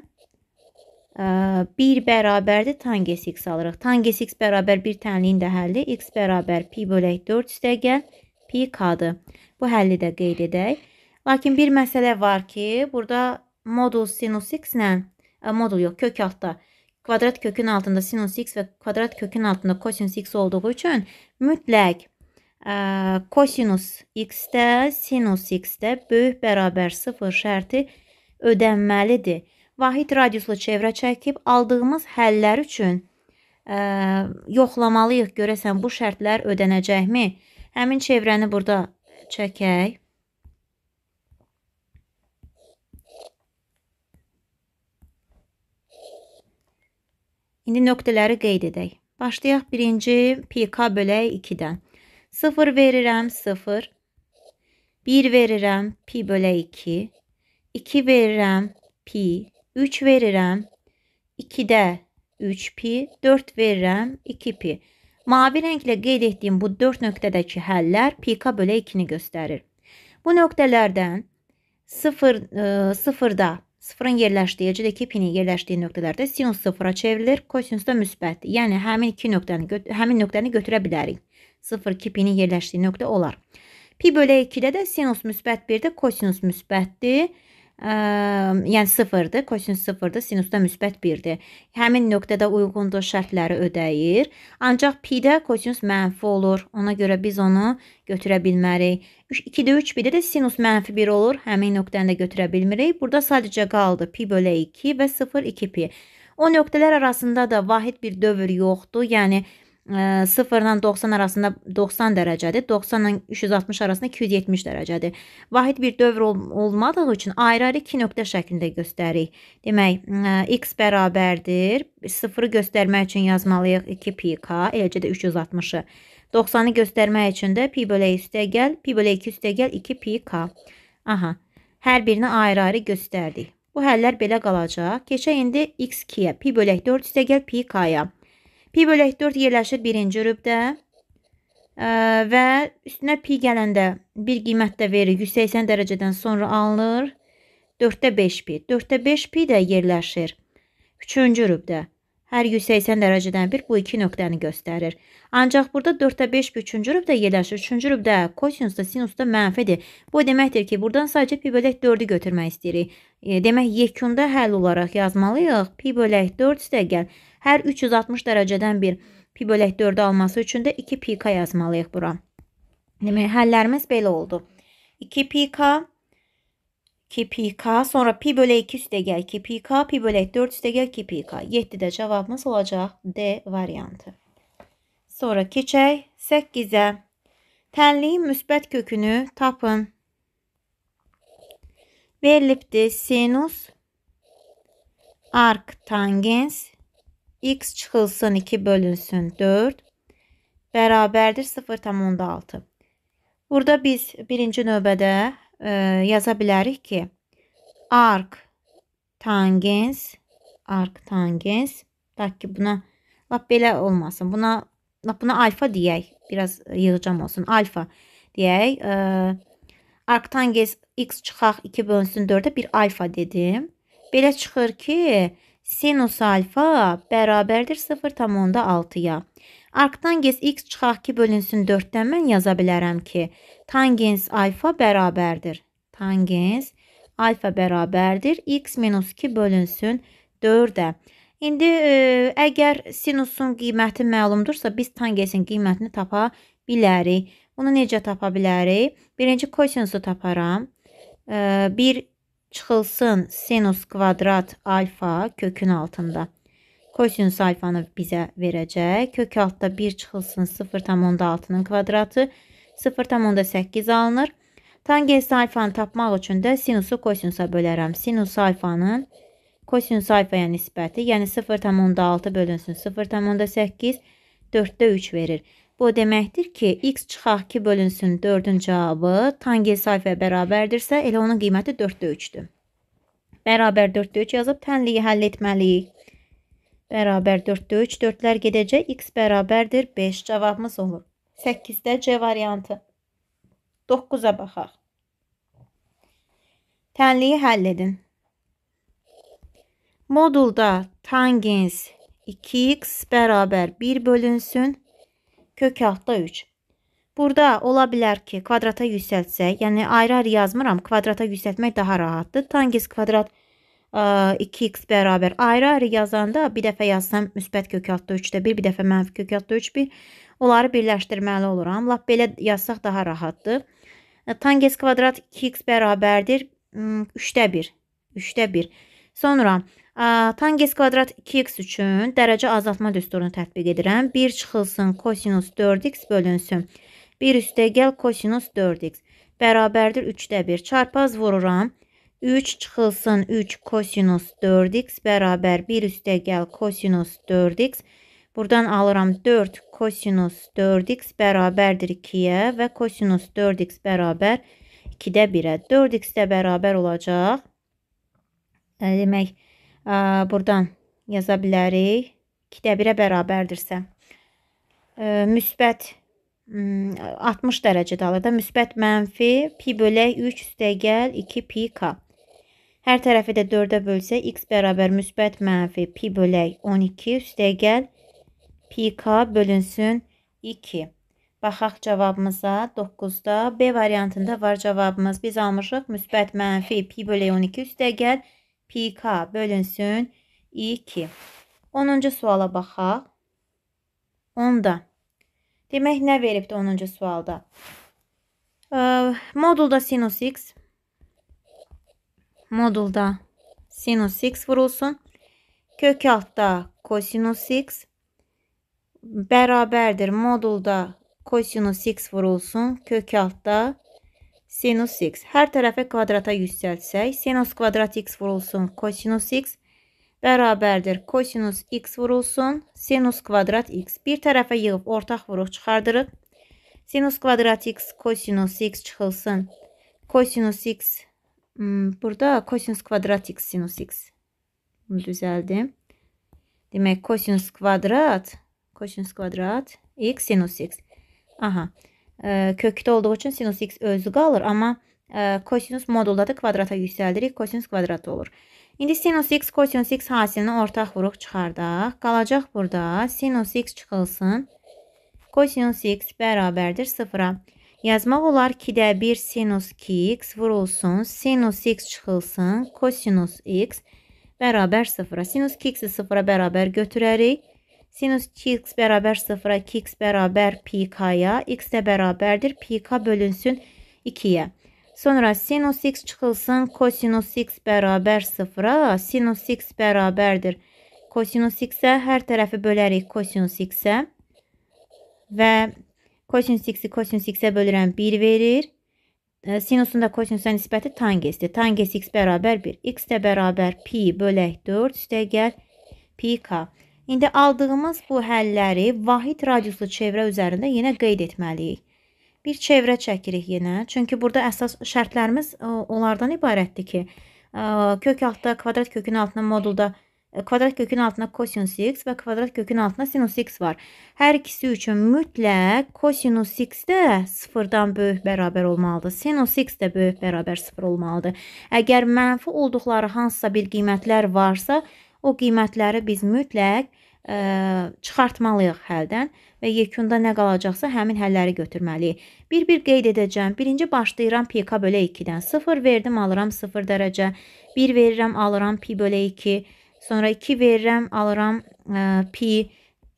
1 bərabərdir tanges x alırıq. Tanges x bərabər 1 tənliyin də həlli x bərabər pi bölək 4 üstəgəl pi k-dır. Bu həlli də qeyd edək. Lakin bir məsələ var ki, burada modul sinus x ilə modul yox, kök altda kvadrat kökün altında sinus x və kvadrat kökün altında kosinus x olduğu üçün mütləq ə, kosinus x-də sinus x-də böyük bərabər 0 şərti ödənməlidir vahid radiuslu çevrə çəkib aldığımız həllər üçün ə, e, yoxlamalıyıq. Görəsən bu şərtlər ödənəcəkmi? Həmin çevrəni burada çəkək. İndi nöqtələri qeyd edək. Başlayaq birinci PK bölək 2-dən. 0 verirəm 0, 1 verirəm pi bölək 2, 2 verirəm pi, 3 verirəm. 2-də 3 pi, 4 verirəm, 2 pi. Mavi rənglə qeyd etdiyim bu 4 nöqtədəki həllər pika bölə 2-ni göstərir. Bu nöqtələrdən 0 0-da e, sıfırın yerləşdiyi, eləcə də ki, pinin yerləşdiyi nöqtələrdə sinus sıfıra çevrilir, kosinus da müsbətdir. Yəni həmin iki nöqtəni həmin nöqtəni götürə bilərik. 0 2 pinin yerləşdiyi nöqtə olar. Pi bölə 2-də də sinus müsbət 1-də kosinus müsbətdir yəni sıfırdır, kosin sıfırdır, sinusda müsbət 1-dir. Həmin nöqtədə uyğundur şərtləri ödəyir. Ancaq pi-də kosinus mənfi olur. Ona görə biz onu götürə bilmərik. 2-də 3 pi-də də sinus mənfi 1 olur. Həmin nöqtəni də götürə bilmirik. Burada sadəcə qaldı pi bölə 2 və 0, 2 pi. O nöqtələr arasında da vahid bir dövr yoxdur. Yəni, 0 ilə 90 arasında 90 dərəcədir. 90 ilə 360 arasında 270 dərəcədir. Vahid bir dövr ol olmadığı üçün ayrı-ayrı iki nöqtə şəklində göstəririk. Demək, x bərabərdir. 0-ı göstərmək üçün yazmalıyıq 2 pi k, eləcə də 360-ı. 90-ı göstərmək üçün də pi bölə üstə gəl, pi bölə 2 üstə gəl, 2 pi k. Aha, hər birini ayrı-ayrı göstərdik. Bu həllər belə qalacaq. Keçək indi x2-yə, pi bölək 4 üstə gəl, pi k-ya. Pi bölək 4 yerləşir birinci rübdə e, və üstünə pi gələndə bir qiymət də verir. 180 dərəcədən sonra alınır. 4-də 5 pi. 4-də 5 pi də yerləşir. Üçüncü rübdə. Hər 180 dərəcədən bir bu iki nöqtəni göstərir. Ancaq burada 4-də 5 bir üçüncü rübdə yerləşir. Üçüncü rübdə kosinusda, sinusda mənfidir. Bu deməkdir ki, buradan sadəcə pi bölək 4-ü götürmək istəyirik. E, demək, yekunda həll olaraq yazmalıyıq. Pi bölək 4 üstə gəl. Hər 360 dərəcədən bir pi bölək 4-ü alması üçün də 2 pk yazmalıyıq bura. Demək, həllərimiz belə oldu. 2 pk, 2 pk, sonra pi bölək 2 üstəgəl 2 pk, pi bölək 4 üstəgəl 2 pk. 7 də cavabımız olacaq D variantı. Sonra keçək 8-ə. Tənliyin müsbət kökünü tapın. Verilibdir sinus arc tangens x çıkılsın 2 bölünsün 4 bərabərdir 0,6. Burada biz birinci növbədə e, yaza bilərik ki, arc tangens arc tangens tak ki buna lap belə olmasın. Buna lap buna alfa deyək. Biraz yığcam olsun. Alfa deyək. E, arc tangens x çıxaq 2 bölünsün 4 bir alfa dedim. Belə çıxır ki, Sinus alfa bərabərdir 0,6-ya. Arktangens x çıxaq ki, bölünsün 4-dən mən yaza bilərəm ki, tangens alfa bərabərdir. Tangens alfa bərabərdir x minus 2 bölünsün 4-ə. İndi ə, e, əgər sinusun qiyməti məlumdursa, biz tangensin qiymətini tapa bilərik. Bunu necə tapa bilərik? Birinci kosinusu taparam. 1 e, çıxılsın sinus kvadrat alfa kökün altında. Kosinus alfanı bizə verəcək. Kök altda 1 çıxılsın 0,6-nın kvadratı 0,8 alınır. Tangens alfanı tapmaq üçün də sinusu kosinusa bölərəm. Sinus alfanın kosinus alfaya nisbəti, yəni 0,6 bölünsün 0,8 4-də 3 verir. Bu o deməkdir ki, x çıxaq 2 bölünsün 4-ün cavabı tangensiya bərabərdirsə, elə onun qiyməti 4-də 3-dür. Bərabər 4-də 3 yazıb tənliyi həll etməliyik. Bərabər 4-də 3, 4-lər gedəcək, x bərabərdir 5 cavabımız olur. 8-də C variantı. 9-a baxaq. Tənliyi həll edin. Modulda tangens 2x bərabər 1 bölünsün kök altda 3. Burada ola bilər ki, kvadrata yüksəltsək, yəni ayrı-ayrı yazmıram, kvadrata yüksəltmək daha rahatdır. Tangis kvadrat 2x e, bərabər ayrı-ayrı yazanda bir dəfə yazsam müsbət kökaltda 3-də 1, bir dəfə mənfi kökaltda 3-1. Onları birləşdirməli oluram. Lap belə yazsaq daha rahatdır. E, Tangens kvadrat 2x bərabərdir 3-də 1. 3-də 1. Sonra Tanges kvadrat 2x üçün dərəcə azaltma düsturunu tətbiq edirəm. 1 çıxılsın kosinus 4x bölünsün. 1 üstə gəl kosinus 4x. Bərabərdir 3də 1. Çarpaz vururam. 3 çıxılsın 3 kosinus 4x bərabər 1 üstə gəl kosinus 4x. Buradan alıram 4 kosinus 4x bərabərdir 2-yə və kosinus 4x bərabər 2-də 1-ə. 4x də bərabər olacaq. Demək, 4x buradan yaza bilərik. 2-də 1-ə bərabərdirsə. Müsbət 60 dərəcədə alır da. Müsbət mənfi pi bölək 3 üstəgəl 2 pi k. Hər tərəfi də 4-ə bölsə, x bərabər müsbət mənfi pi bölək 12 üstəgəl pi k bölünsün 2. Baxaq cavabımıza 9-da B variantında var cavabımız. Biz almışıq müsbət mənfi pi bölək 12 üstəgəl 2. pi k bölünsün 2. 10-cu suala baxaq. 10-da. Demək nə veribdi 10-cu sualda? modulda sinus x modulda sinus x vurulsun. Kök altda kosinus x bərabərdir modulda kosinus x vurulsun. Kök altda sinus x. Hər tərəfə kvadrata yüksəlsək, sinus kvadrat x vurulsun kosinus x bərabərdir kosinus x vurulsun sinus kvadrat x. Bir tərəfə yığıb ortaq vuruq çıxardırıq. Sinus kvadrat x kosinus x çıxılsın. Kosinus x hmm, burada kosinus kvadrat x sinus x. Bunu düzəldim. Demək kosinus kvadrat kosinus kvadrat x sinus x. Aha e, kökdə olduğu üçün sinus x özü qalır, amma e, kosinus modulda da kvadrata yüksəldirik, kosinus kvadratı olur. İndi sinus x, kosinus x hasilini ortaq vuruq çıxardaq. Qalacaq burada sinus x çıxılsın. Kosinus x bərabərdir 0-a. Yazmaq olar 2-də 1 sinus 2x vurulsun, sinus x çıxılsın, kosinus x bərabər 0-a. Sinus 2x-i 0-a bərabər götürərik. Sinüs 2x beraber 0'a 2x beraber pi k'ya x de beraberdir. Pi k bölünsün 2'ye. Sonra sinüs x çıkılsın. Kosinüs x beraber 0'a. Sinüs x beraberdir. Kosinüs x'e her tarafı bölerek kosinüs x'e. Ve kosinüs x'i kosinüs x'e bölürəm 1 verir. Sinusun da kosinüsün nisbəti tangesdir. Tanges x bərabər 1. X de bərabər pi bölü 4 üstə gəl pi k. İndi aldığımız bu həlləri vahid radiuslu çevrə üzərində yenə qeyd etməliyik. Bir çevrə çəkirik yenə, çünki burada əsas şərtlərimiz e, onlardan ibarətdir ki, e, kök altda kvadrat kökün altına modulda e, kvadrat kökün altına kosinus x və kvadrat kökün altına sinus x var. Hər ikisi üçün mütləq kosinus x də 0-dan böyük bərabər olmalıdır. Sinus x də böyük bərabər 0 olmalıdır. Əgər mənfi olduqları hansısa bir qiymətlər varsa, o qiymətləri biz mütləq ə, çıxartmalıyıq həldən və yekunda nə qalacaqsa həmin həlləri götürməliyik. Bir-bir qeyd edəcəm. Birinci başlayıram PK bölə 2-dən. 0 verdim, alıram 0 dərəcə. 1 verirəm, alıram pi bölə 2. Sonra 2 verirəm, alıram ə, pi.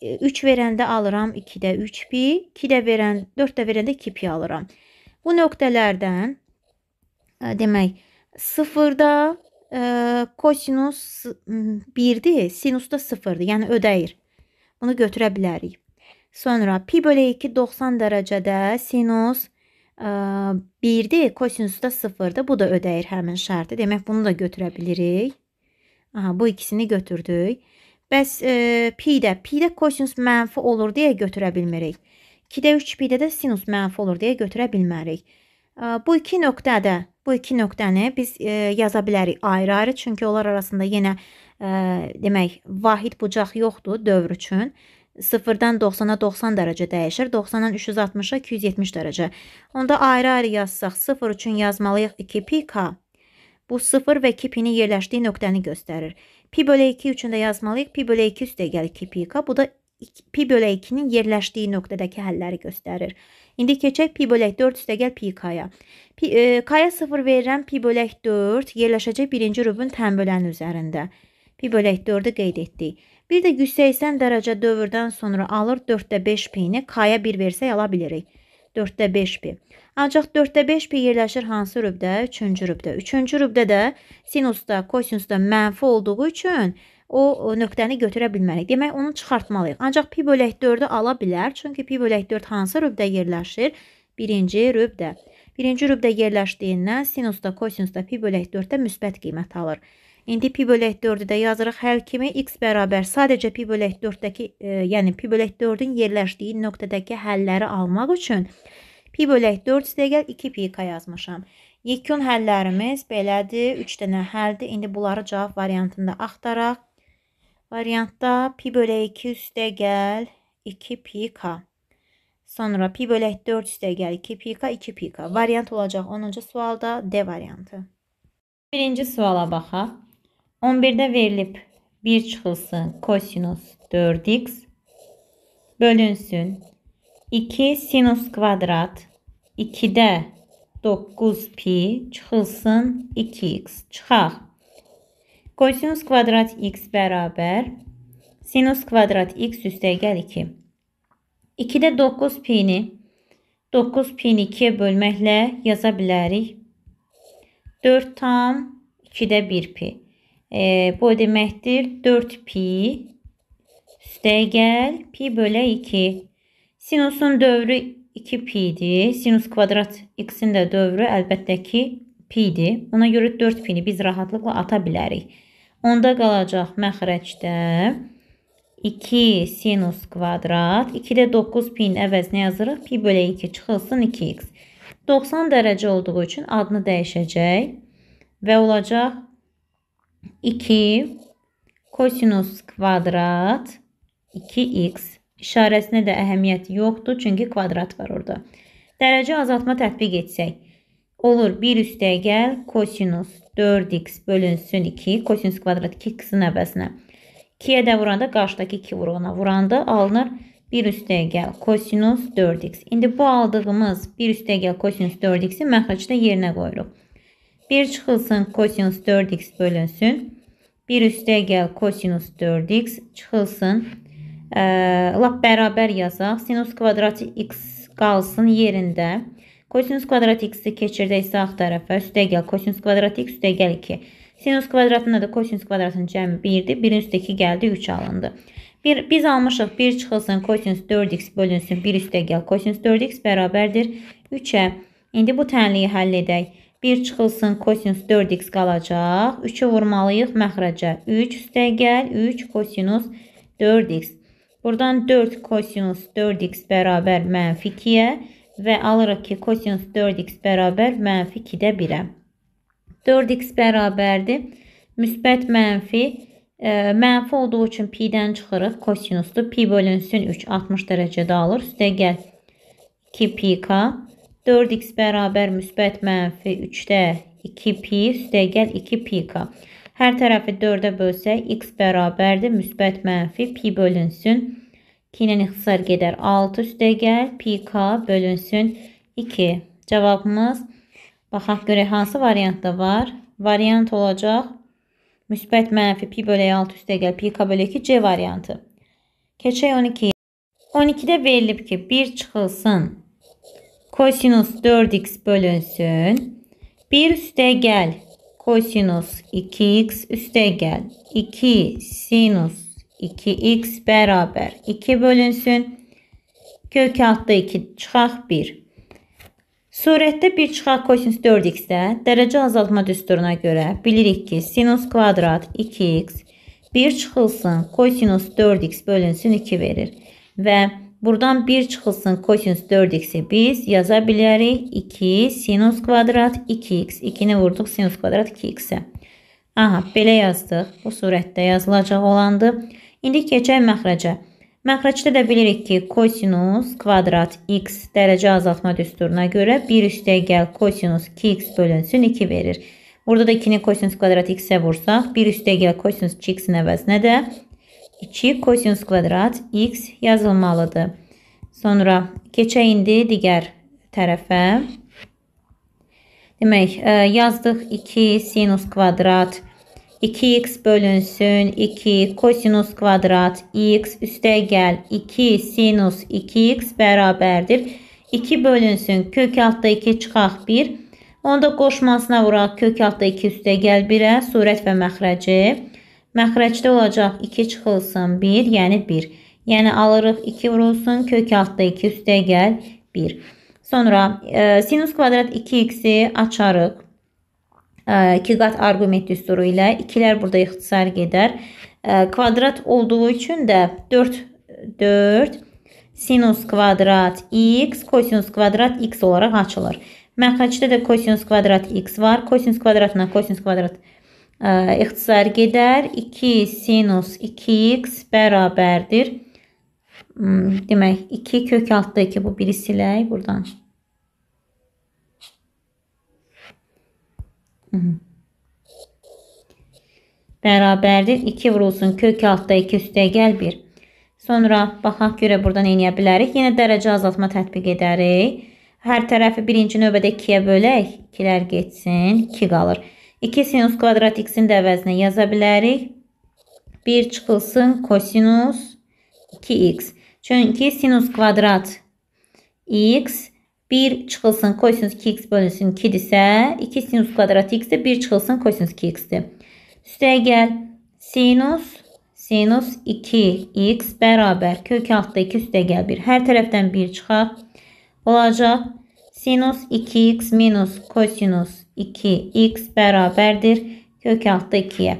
3 verəndə alıram 2-də 3 pi, 2-də verən, 4-də verəndə 2 pi alıram. Bu nöqtələrdən ə, demək 0-da e, kosinus 1-dir, sinus da 0-dir, yəni ödəyir. Bunu götürə bilərik. Sonra pi bölü 2 90 dərəcədə sinus e, 1-dir, kosinus da 0-dir. Bu da ödəyir həmin şərti. Demək bunu da götürə bilirik. Aha, bu ikisini götürdük. Bəs e, pi-də, pi-də kosinus mənfi olur deyə götürə bilmirik. 2-də 3 pi-də də sinus mənfi olur deyə götürə bilmərik. Bu iki nöqtədə, bu iki nöqtəni biz e, yaza bilərik ayrı-ayrı, çünki onlar arasında yenə e, demək vahid bucaq yoxdur dövr üçün. 0-dan 90-a 90 dərəcə dəyişir. 90-dan 360-a 270 dərəcə. Onda ayrı-ayrı yazsaq 0 üçün yazmalıyıq 2pi k. Bu 0 və 2pini yerləşdiyi nöqtəni göstərir. Pi bölü 2 üçün də yazmalıyıq. Pi bölü 2 üstə gəlir 2pi k. Bu da pi bölü 2-nin yerləşdiyi nöqtədəki həlləri göstərir. İndi keçək pi bölək 4 üstəgəl pi-kaya. Pi, e, kaya 0 verirəm, pi bölək 4 yerləşəcək birinci rübün tən bölənin üzərində. Pi bölək 4-ü qeyd etdik. Bir də 180 dərəcə dövrdən sonra alır 4-də 5 pini, kaya 1 versək ala bilirik. 4-də 5 pi. Ancaq 4-də 5 pi yerləşir hansı rübdə? 3-cü rübdə. 3-cü rübdə də sinusda, kosinusda mənfi olduğu üçün o nöqtəni götürə bilmərik. Demək, onu çıxartmalıyıq. Ancaq pi bölək 4-ü ala bilər. Çünki pi bölək 4 hansı rübdə yerləşir? Birinci rübdə. Birinci rübdə yerləşdiyindən sinusda, kosinusda pi bölək 4-də müsbət qiymət alır. İndi pi bölək 4-ü də yazırıq həll kimi x bərabər sadəcə pi bölək 4-dəki, e, yəni pi bölək 4-ün yerləşdiyi nöqtədəki həlləri almaq üçün pi bölək 4 istəyəl 2 pika yazmışam. Yekun həllərimiz belədir, 3 dənə həldir. İndi bunları cavab variantında axtaraq Variantta pi bölü 2 üste gel 2 pi k. Sonra pi bölü 4 üste gel 2 pi k 2 pi k. Variant olacaq 10-cu sualda D variantı. Birinci suala baxaq. 11-də verilib 1 çıxılsın kosinus 4x bölünsün 2 sinus kvadrat 2-də 9 pi çıxılsın 2x çıxaq. Kosinüs kvadrat x bərabər sinüs kvadrat x üstə gəl 2. 2-də 9 pini 9 pini 2-yə bölməklə yaza bilərik. 4 tam 2-də 1 pi. E, bu deməkdir 4 pi üstə gəl pi bölə 2. Sinusun dövrü 2 pi-dir. Sinus kvadrat x-in də dövrü əlbəttə ki P-dir. Ona görə 4 P-ni biz rahatlıqla ata bilərik. Onda qalacaq məxrəcdə 2 sinus kvadrat. 2-də 9 P-nin əvəzinə yazırıq. P bölə 2 çıxılsın 2x. 90 dərəcə olduğu üçün adını dəyişəcək. Və olacaq 2 kosinus kvadrat 2x. İşarəsinə də əhəmiyyət yoxdur, çünki kvadrat var orada. Dərəcə azaltma tətbiq etsək. Olur 1 üstə gəl kosinus 4x bölünsün 2 kosinus kvadrat 2x-in əvəzinə. 2-yə də vuranda qarşıdakı 2 vuruğuna vuranda alınır 1 üstə gəl kosinus 4x. İndi bu aldığımız 1 üstə gəl kosinus 4x-i məxrəcdə yerinə qoyuruq. 1 çıxılsın kosinus 4x bölünsün. 1 üstə gəl kosinus 4x çıxılsın. E, lap bərabər yazaq. Sinus kvadratı x qalsın yerində. Kosinüs kvadrat x-i keçirdə isə sağ tərəfə üstə gəl kosinüs kvadrat x üstə gəl 2. Sinüs kvadratında da kosinüs kvadratının cəmi 1-dir. 1-in üstə 2 gəldi, 3 alındı. Bir, biz almışıq 1 çıxılsın kosinüs 4x bölünsün 1 üstə gəl kosinüs 4x bərabərdir 3-ə. İndi bu tənliyi həll edək. 1 çıxılsın kosinüs 4x qalacaq. 3-ü vurmalıyıq məxrəcə. 3 üstə gəl 3 kosinüs 4x. Buradan 4 kosinüs 4x bərabər mənfi 2-yə və alırıq ki, kosinus 4x bərabər mənfi 2-də 1-ə. 4x bərabərdir. Müsbət mənfi e, mənfi olduğu üçün pi-dən çıxırıq. Kosinusdur. Pi bölünsün 3 60 dərəcədə alır. Üstə gəl 2pk. 4x bərabər müsbət mənfi 3-də 2pi. Üstə gəl 2pk. Hər tərəfi 4-ə bölsək x bərabərdir. Müsbət mənfi pi bölünsün 3. 2'nin hısar gider 6 üstə gəl. Pi k bölünsün 2. Cevabımız. baxaq görək hansı variantda var? Variant olacaq müsbət mənfi pi bölək 6 üstə gəl. Pi k bölü 2 C variantı. Keçək 12-yə. 12'də verilib ki 1 çıxılsın. Kosinus 4x bölünsün. 1 üstə gəl. Kosinus 2x üstə gəl. 2 sinus 2x bərabər 2 bölünsün. Kök altda 2 çıxaq 1. Surətdə 1 çıxaq kosinus 4x-də dərəcə azaltma düsturuna görə bilirik ki, sinus kvadrat 2x 1 çıxılsın kosinus 4x bölünsün 2 verir. Və buradan 1 çıxılsın kosinus 4x-i biz yaza bilərik 2 sinus kvadrat 2x. 2-ni vurduq sinus kvadrat 2x-ə. Aha, belə yazdıq. Bu surətdə yazılacaq olandır. İndi keçək məxrəcə. Məxrəcdə də bilirik ki, kosinus kvadrat x dərəcə azaltma düsturuna görə 1 üstə gəl kosinus 2x bölünsün 2 verir. Burada da 2-ni kosinus kvadrat x-ə vursaq, 1 üstə gəl kosinus 2x-in əvəzinə də 2 kosinus kvadrat x yazılmalıdır. Sonra keçək indi digər tərəfə. Demək, e, yazdıq 2 sinus kvadrat x 2x bölünsün 2 kosinus kvadrat x üste gel 2 sinus 2x bərabərdir. 2 bölünsün kök altda 2 çıxaq 1. Onda qoşmasına vuraq kök altda 2 üstə gəl 1-ə surət və məxrəci. Məxrəcdə olacaq 2 çıxılsın 1 yəni 1. Yəni alırıq 2 vurulsun kök altda 2 üstə gəl 1. Sonra e, sinus kvadrat 2x-i açarıq. 2 qat arqument düsturu ilə ikilər burada ixtisar gedər. Kvadrat olduğu üçün də 4 4 sinus kvadrat x kosinus kvadrat x olaraq açılır. Məxrəcdə də kosinus kvadrat x var. Kosinus kvadratına kosinus kvadrat ə, ixtisar gedər. 2 sinus 2x bərabərdir. Hmm, demək 2 kök altda 2 bu biri silək buradan. Bərabərdir. 2 vurulsun. Kök altda 2 üstə gəl 1. Sonra baxaq görə buradan eləyə bilərik. Yenə dərəcə azaltma tətbiq edərik. Hər tərəfi birinci növbədə 2-yə bölək. 2-lər getsin. 2 qalır. 2 sinus kvadrat x-in də əvəzinə yaza bilərik. 1 çıxılsın. Kosinus 2x. Çünki sinus kvadrat x 1 çıxılsın kosinus 2x bölünsün 2-dirsə, 2 sinus kvadrat x-dir, 1 çıxılsın kosinus 2x-dir. Üstəyə gəl. Sinus sinus 2x bərabər kök altda 2 üstə gəl 1. Hər tərəfdən 1 çıxaq. Olacaq sinus 2x minus kosinus 2x bərabərdir kök altda 2-yə.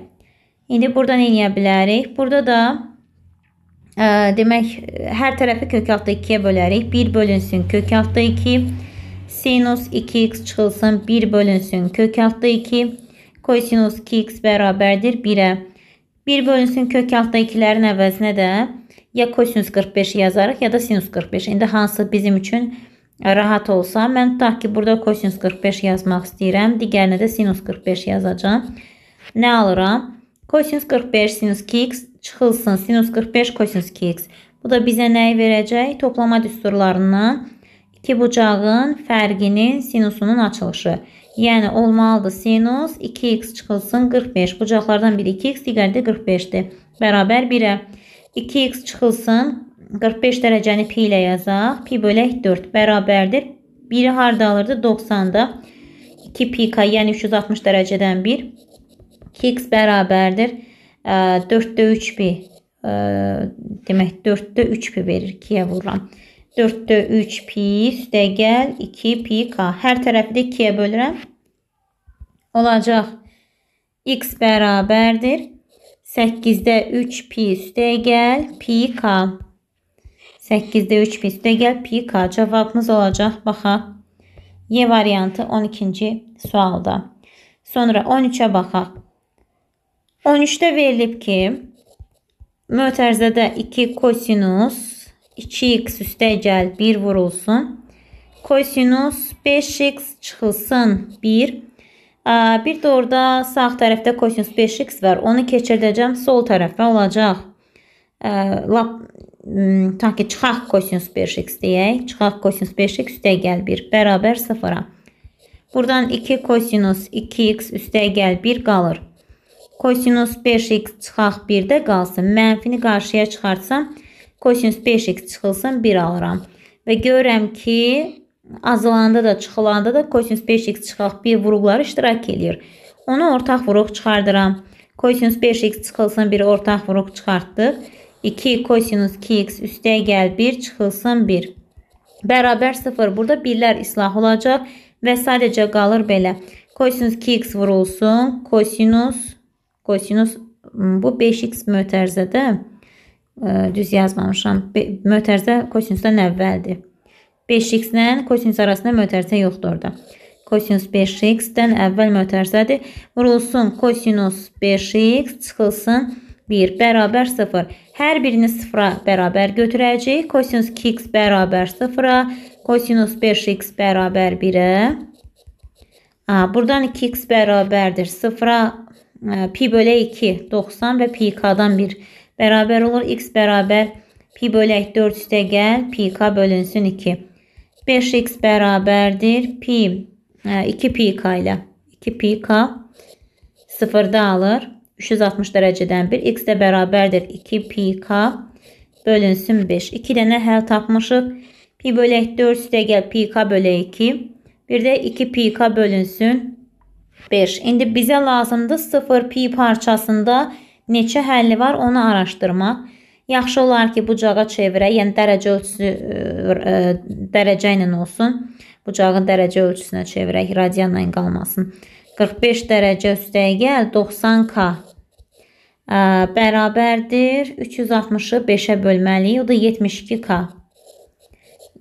İndi burada nə edə bilərik? Burada da Demək, hər tərəfi kök altı 2-yə bölərik. 1 bölünsün kök altı 2. Sinus 2x çıxılsın. 1 bölünsün kök altı 2. Kosinus 2x bərabərdir 1-ə. 1 bölünsün kök altı 2-lərin əvəzinə də ya kosinus 45 yazarıq, ya da sinus 45. İndi hansı bizim üçün rahat olsa, mən tutaq ki, burada kosinus 45 yazmaq istəyirəm, digərinə də sinus 45 yazacağam. Nə alıram? Kosinus 45 sinus 2x çıxılsın. Sinus 45 kosinus 2x. Bu da bizə nəyi verəcək? Toplama düsturlarından iki bucağın fərqinin sinusunun açılışı. Yəni olmalıdır sinus 2x çıxılsın 45. Bucaqlardan biri 2x, digəri də 45-dir. Bərabər 1-ə. 2x çıxılsın 45 dərəcəni pi ilə yazaq. Pi bölək 4 bərabərdir. 1-i harda alırdı? 90-da. 2 pi k, yəni 360 dərəcədən 1. 2x bərabərdir. 4-də 3 bi demək 4-də 3 pi verir 2-yə vururam. 4-də 3 pi üstə gəl 2 pi k. Hər tərəfi də 2-yə bölürəm. Olacaq x bərabərdir 8-də 3 pi üstə gəl pi k. 8-də 3 pi üstə gəl pi k. Cavabımız olacaq baxa. Y variantı 12-ci sualda. Sonra 13-ə baxaq. 13-də verilib ki, mötərzədə 2 kosinus 2x üstə gəl 1 vurulsun. Kosinus 5x çıxılsın 1. Bir də orada sağ tərəfdə kosinus 5x var. Onu keçirdəcəm sol tərəfə olacaq. E, lap ta ki çıxaq kosinus 5x deyək. Çıxaq kosinus 5x üstə gəl 1 bərabər 0-a. Buradan 2 kosinus 2x üstə gəl 1 qalır. Kosinus 5x çıxaq 1-də qalsın. Mənfini qarşıya çıxarsam, kosinus 5x çıxılsın 1 alıram. Və görürəm ki, azalanda da çıxılanda da kosinus 5x çıxaq 1 vuruqları iştirak edir. Onu ortaq vuruq çıxardıram. Kosinus 5x çıxılsın 1 ortaq vuruq çıxartdıq. 2 kosinus 2x üstə gəl 1 çıxılsın 1. Bərabər 0. Burada birlər islah olacaq və sadəcə qalır belə. Kosinus 2x vurulsun. Kosinus kosinus bu 5x mötərzədə e, düz yazmamışam. Mötərzə kosinusdan əvvəldir. 5x ilə kosinus arasında mötərzə yoxdur orada. Kosinus 5x-dən əvvəl mötərzədir. Vurulsun kosinus 5x çıxılsın 1 bərabər 0. Hər birini 0-a bərabər götürəcəyik. Kosinus 2x bərabər 0-a, kosinus 5x bərabər 1-ə. Buradan 2x bərabərdir 0-a Ee, pi bölü 2 90 ve pi k'dan bir beraber olur. x beraber pi bölü 4 üste gel pi k bölünsün 2. 5x beraberdir pi 2 e, pi k ile 2 pi k sıfırda alır. 360 dereceden bir x de beraberdir 2 pi k bölünsün 5. 2 tane həll tapmışıq. Pi bölü 4 üstə gəl pi k bölü 2. Bir de 2 pi k bölünsün 5. İndi bizə lazımdır 0 pi parçasında neçə həlli var onu araşdırmaq. Yaxşı olar ki, bucağa çevirə, yəni dərəcə ölçüsü ə, e, e, dərəcə ilə olsun. Bucağın dərəcə ölçüsünə çevirək, radianla qalmasın. 45 dərəcə üstəyə gəl 90k ə, e, bərabərdir 360-ı 5-ə bölməliyik. O da 72k.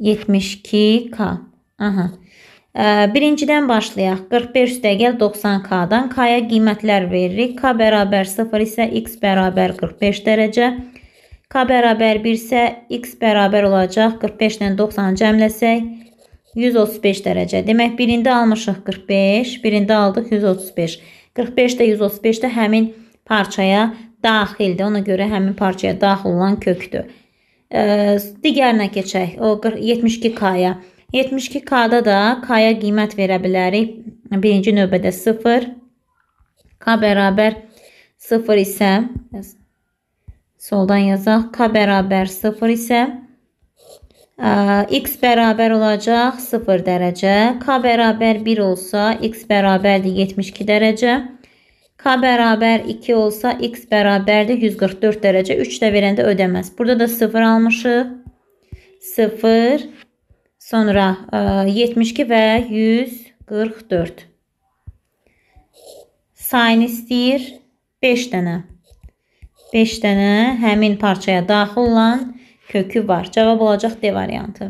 72k. Aha. Birincidən başlayaq. 45 üstəgəl 90k-dan k-ya qiymətlər veririk. k bərabər 0 isə x bərabər 45 dərəcə. k bərabər 1 isə x bərabər olacaq. 45 ilə 90-ı cəmləsək 135 dərəcə. Demək birində almışıq 45, birində aldıq 135. 45 də 135 də həmin parçaya daxildir. Ona görə həmin parçaya daxil olan kökdür. Digərinə keçək. O 72k-ya. 72K-da da K-ya qiymət verə bilərik. Birinci növbədə 0, K bərabər 0 isə, soldan yazaq, K bərabər 0 isə, x bərabər olacaq 0 dərəcə, k bərabər 1 olsa x bərabərdir 72 dərəcə, k bərabər 2 olsa x bərabərdir 144 dərəcə, 3 də verəndə ödəməz. Burada da 0 almışıq, 0, Sonra 72 e, və 144. Sayını istəyir 5 dənə. 5 dənə həmin parçaya daxil olan kökü var. Cavab olacaq D variantı.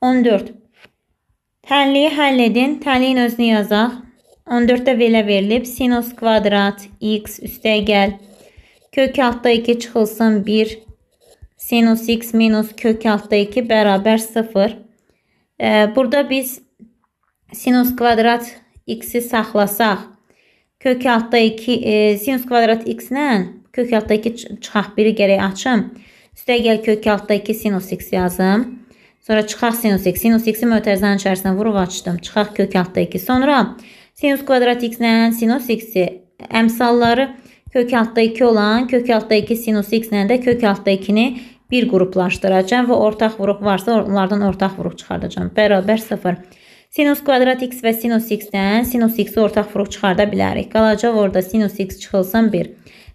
14. Tənliyi həll edin. Tənliyin özünü yazaq. 14-də belə verilib. Sinus kvadrat x üstəyə gəl. Kök altda 2 çıxılsın 1. Sinus x minus kök altda 2 bərabər 0. Burada biz sinus kvadrat x-i saxlasaq, kök altda 2 e, sinus kvadrat x-lə kök altda 2 çıxaq biri gərək açım. Üstə gəl kök altda 2 sinus x yazım. Sonra çıxaq sinus x. Sinus x-i mötərizənin içərisinə vurub açdım. Çıxaq kök altda 2. Sonra sinus kvadrat x-lə sinus x-i əmsalları kök altda 2 olan kök altda 2 sinus x-lə də kök altda 2-ni bir qruplaşdıracam və ortaq vuruq varsa onlardan ortaq vuruq çıxardacam. Bərabər 0. Sinus kvadrat x və sinus x-dən sinus x-i ortaq vuruq çıxarda bilərik. Qalacaq orada sinus x çıxılsın 1.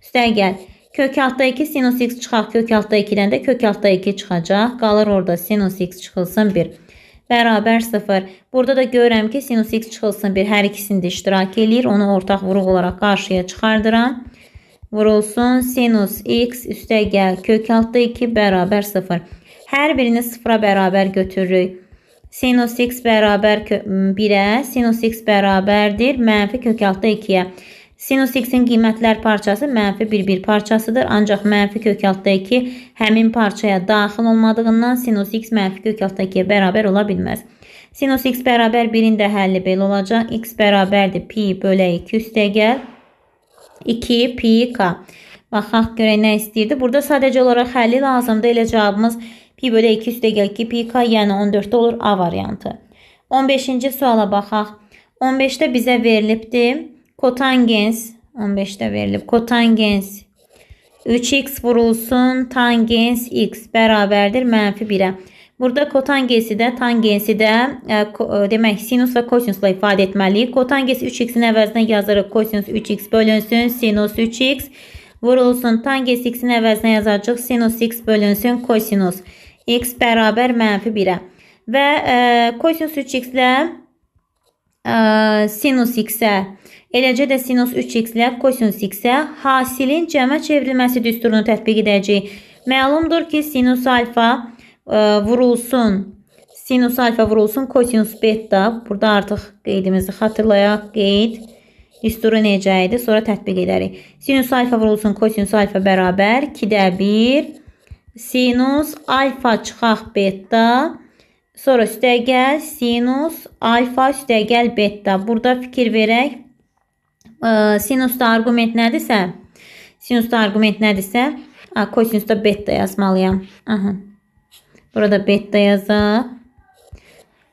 Üstəgəl kök altda 2 sinus x çıxaq. Kök altda 2-dən də kök altda 2 çıxacaq. Qalır orada sinus x çıxılsın 1 bərabər 0. Burada da görürəm ki, sinus x çıxılsın bir hər ikisində iştirak eləyir. Onu ortaq vuruq olaraq qarşıya çıxardıram vurulsun. Sinus x üstə gəl. Kök altda 2 bərabər 0. Hər birini 0-a bərabər götürürük. Sinus x bərabər 1-ə, sinus x bərabərdir mənfi kök altda 2-yə. Sinus x-in qiymətlər parçası mənfi 1-1 parçasıdır. Ancaq mənfi kök altda 2 həmin parçaya daxil olmadığından sinus x mənfi kök altda 2-yə bərabər ola bilməz. Sinus x bərabər 1-in də həlli belə olacaq. x bərabərdir pi bölə 2 üstə gəl. 2 pi k. Baxaq görək nə istəyirdi. Burada sadəcə olaraq həlli lazımdır. Elə cavabımız pi bölə 2 üstə gəl 2 pi k, yəni 14-də olur A variantı. 15-ci suala baxaq. 15-də bizə verilibdi kotangens 15-də verilib. Kotangens 3x vurulsun tangens x bərabərdir mənfi 1-ə. Burada kotangensi də, tangensi də e, e demək sinusla kosinusla ifadə etməliyik. Kotangesi 3x-in əvəzinə yazırıq. Kosinus 3x bölünsün, sinus 3x vurulsun. Tangens x-in əvəzinə yazacağıq. Sinus x bölünsün, kosinus x bərabər mənfi 1-ə. Və e, kosinus 3x ilə e, sinus x-ə Eləcə də sinus 3x ilə kosinus x-ə hasilin cəmə çevrilməsi düsturunu tətbiq edəcəyik. Məlumdur ki, sinus alfa vurulsun. Sinus alfa vurulsun. Kosinus beta. Burada artıq qeydimizi xatırlayaq. Qeyd düsturu necə idi? Sonra tətbiq edərik. Sinus alfa vurulsun. Kosinus alfa bərabər 2-də 1. Sinus alfa çıxaq beta. Sonra üstəgəl sinus alfa üstəgəl beta. Burada fikir verək. Sinusda arqument nədirsə? Sinusda arqument nədirsə? A, kosinusda beta yazmalıyam. Aha. Burada beta yazaq.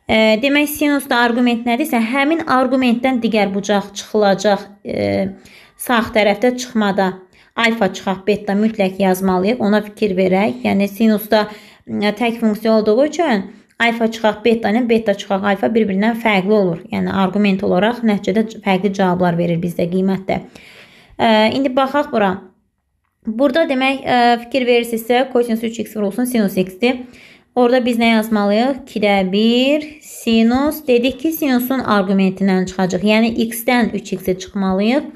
E, demək sinusda arqument nədirsə, həmin arqumentdən digər bucaq çıxılacaq e, sağ tərəfdə çıxmada. Alfa çıxaq, beta mütləq yazmalıyıq. Ona fikir verək. Yəni sinusda e, tək funksiya olduğu üçün alfa çıxaq, beta ilə beta çıxaq, alfa bir-birindən fərqli olur. Yəni arqument olaraq nəticədə fərqli cavablar verir bizdə qiymətdə. E, indi baxaq bura. Burada demək e, fikir verirsinizsə, kosinus 3x vurulsun, sinus x-dir. Orada biz nə yazmalıyıq? 2-də 1 sinus. Dedik ki, sinusun arqumentindən çıxacaq. Yəni, x-dən 3x-i çıxmalıyıq.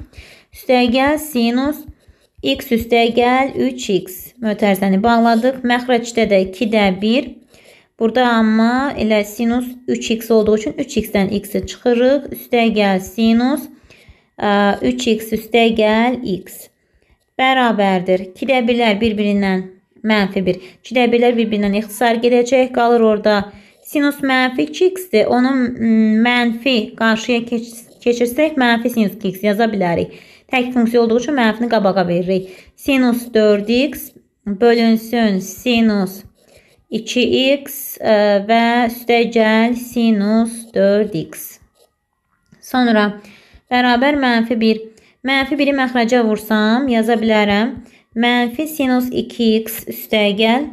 Üstə gəl sinus x üstə gəl 3x. Mötərzəni bağladıq. Məxrəcdə də 2-də 1. Burada amma elə sinus 3x olduğu üçün 3x-dən x-i çıxırıq. Üstə gəl sinus 3x üstə gəl x. Bərabərdir. 2-də 1-lər bir-birindən çıxırıq mənfi 1. İki dəbirlər bir-birindən ixtisar gedəcək, qalır orada. Sinus mənfi 2x-dir. Onun mənfi qarşıya keç keçirsək, mənfi sinus 2x yaza bilərik. Tək funksiya olduğu üçün mənfini qabağa veririk. Sinus 4x bölünsün sinus 2x e, və üstə gəl sinus 4x. Sonra bərabər mənfi 1. Mənfi 1-i məxrəcə vursam, yaza bilərəm. Mənfi sinus 2x üstəgəl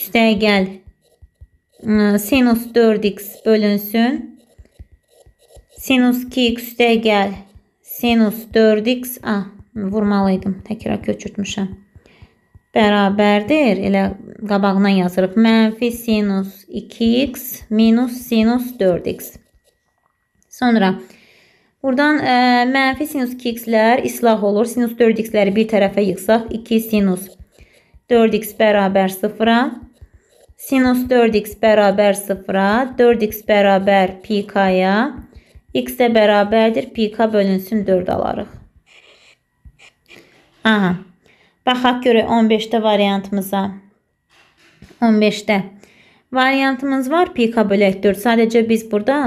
üstəgəl sinus 4x bölünsün. Sinus 2x üstəgəl sinus 4x a, ah, vurmalıydım. Təkrar köçürtmüşəm. Bərabərdir. Elə qabağına yazırıq. Mənfi sinus 2x minus sinus 4x. Sonra Buradan ə, e, mənfi sinus 2x-lər islah olur. Sinus 4x-ləri bir tərəfə yıxsaq 2 sinus 4x bərabər 0-a. Sinus 4x bərabər 0-a. 4x bərabər pi-k-ya. x də bərabərdir. Pi-k bölünsün 4 alarıq. Aha. Baxaq görək 15-də variantımıza. 15-də variantımız var. Pi-k bölək 4. Sadəcə biz burada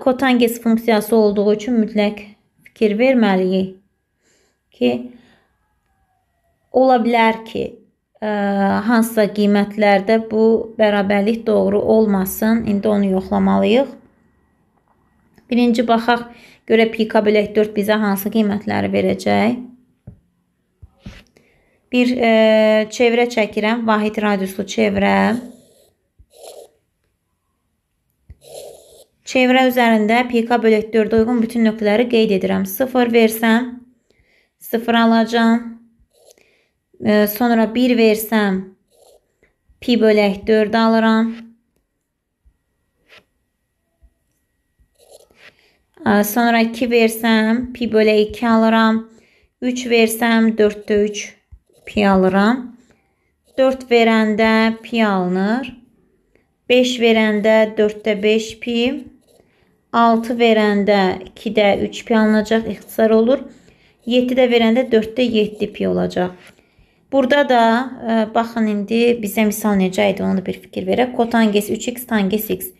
kotangiz funksiyası olduğu üçün mütləq fikir verməliyik ki, ola bilər ki, ə, e, hansısa qiymətlərdə bu bərabərlik doğru olmasın. İndi onu yoxlamalıyıq. Birinci baxaq, görə pika bölək 4 bizə hansı qiymətləri verəcək? Bir ə, e, çevrə çəkirəm, vahid radiuslu çevrə. Çevrə üzərində PK bölək 4-ə uyğun bütün nöqtələri qeyd edirəm. 0 versəm 0 alacam. E, sonra 1 versəm pi bölək 4 alıram. E, sonra 2 versəm pi bölək 2 alıram. 3 versəm 4-də 3 pi alıram. 4 verəndə pi alınır. 5 verəndə 4-də 5 pi. 6 verəndə 2-də 3 pi alınacaq, ixtisar olur. 7-də verəndə 4-də 7 pi olacaq. Burada da ə, e, baxın indi bizə misal necə idi onu da bir fikir verək. Kotanges 3x tanges x.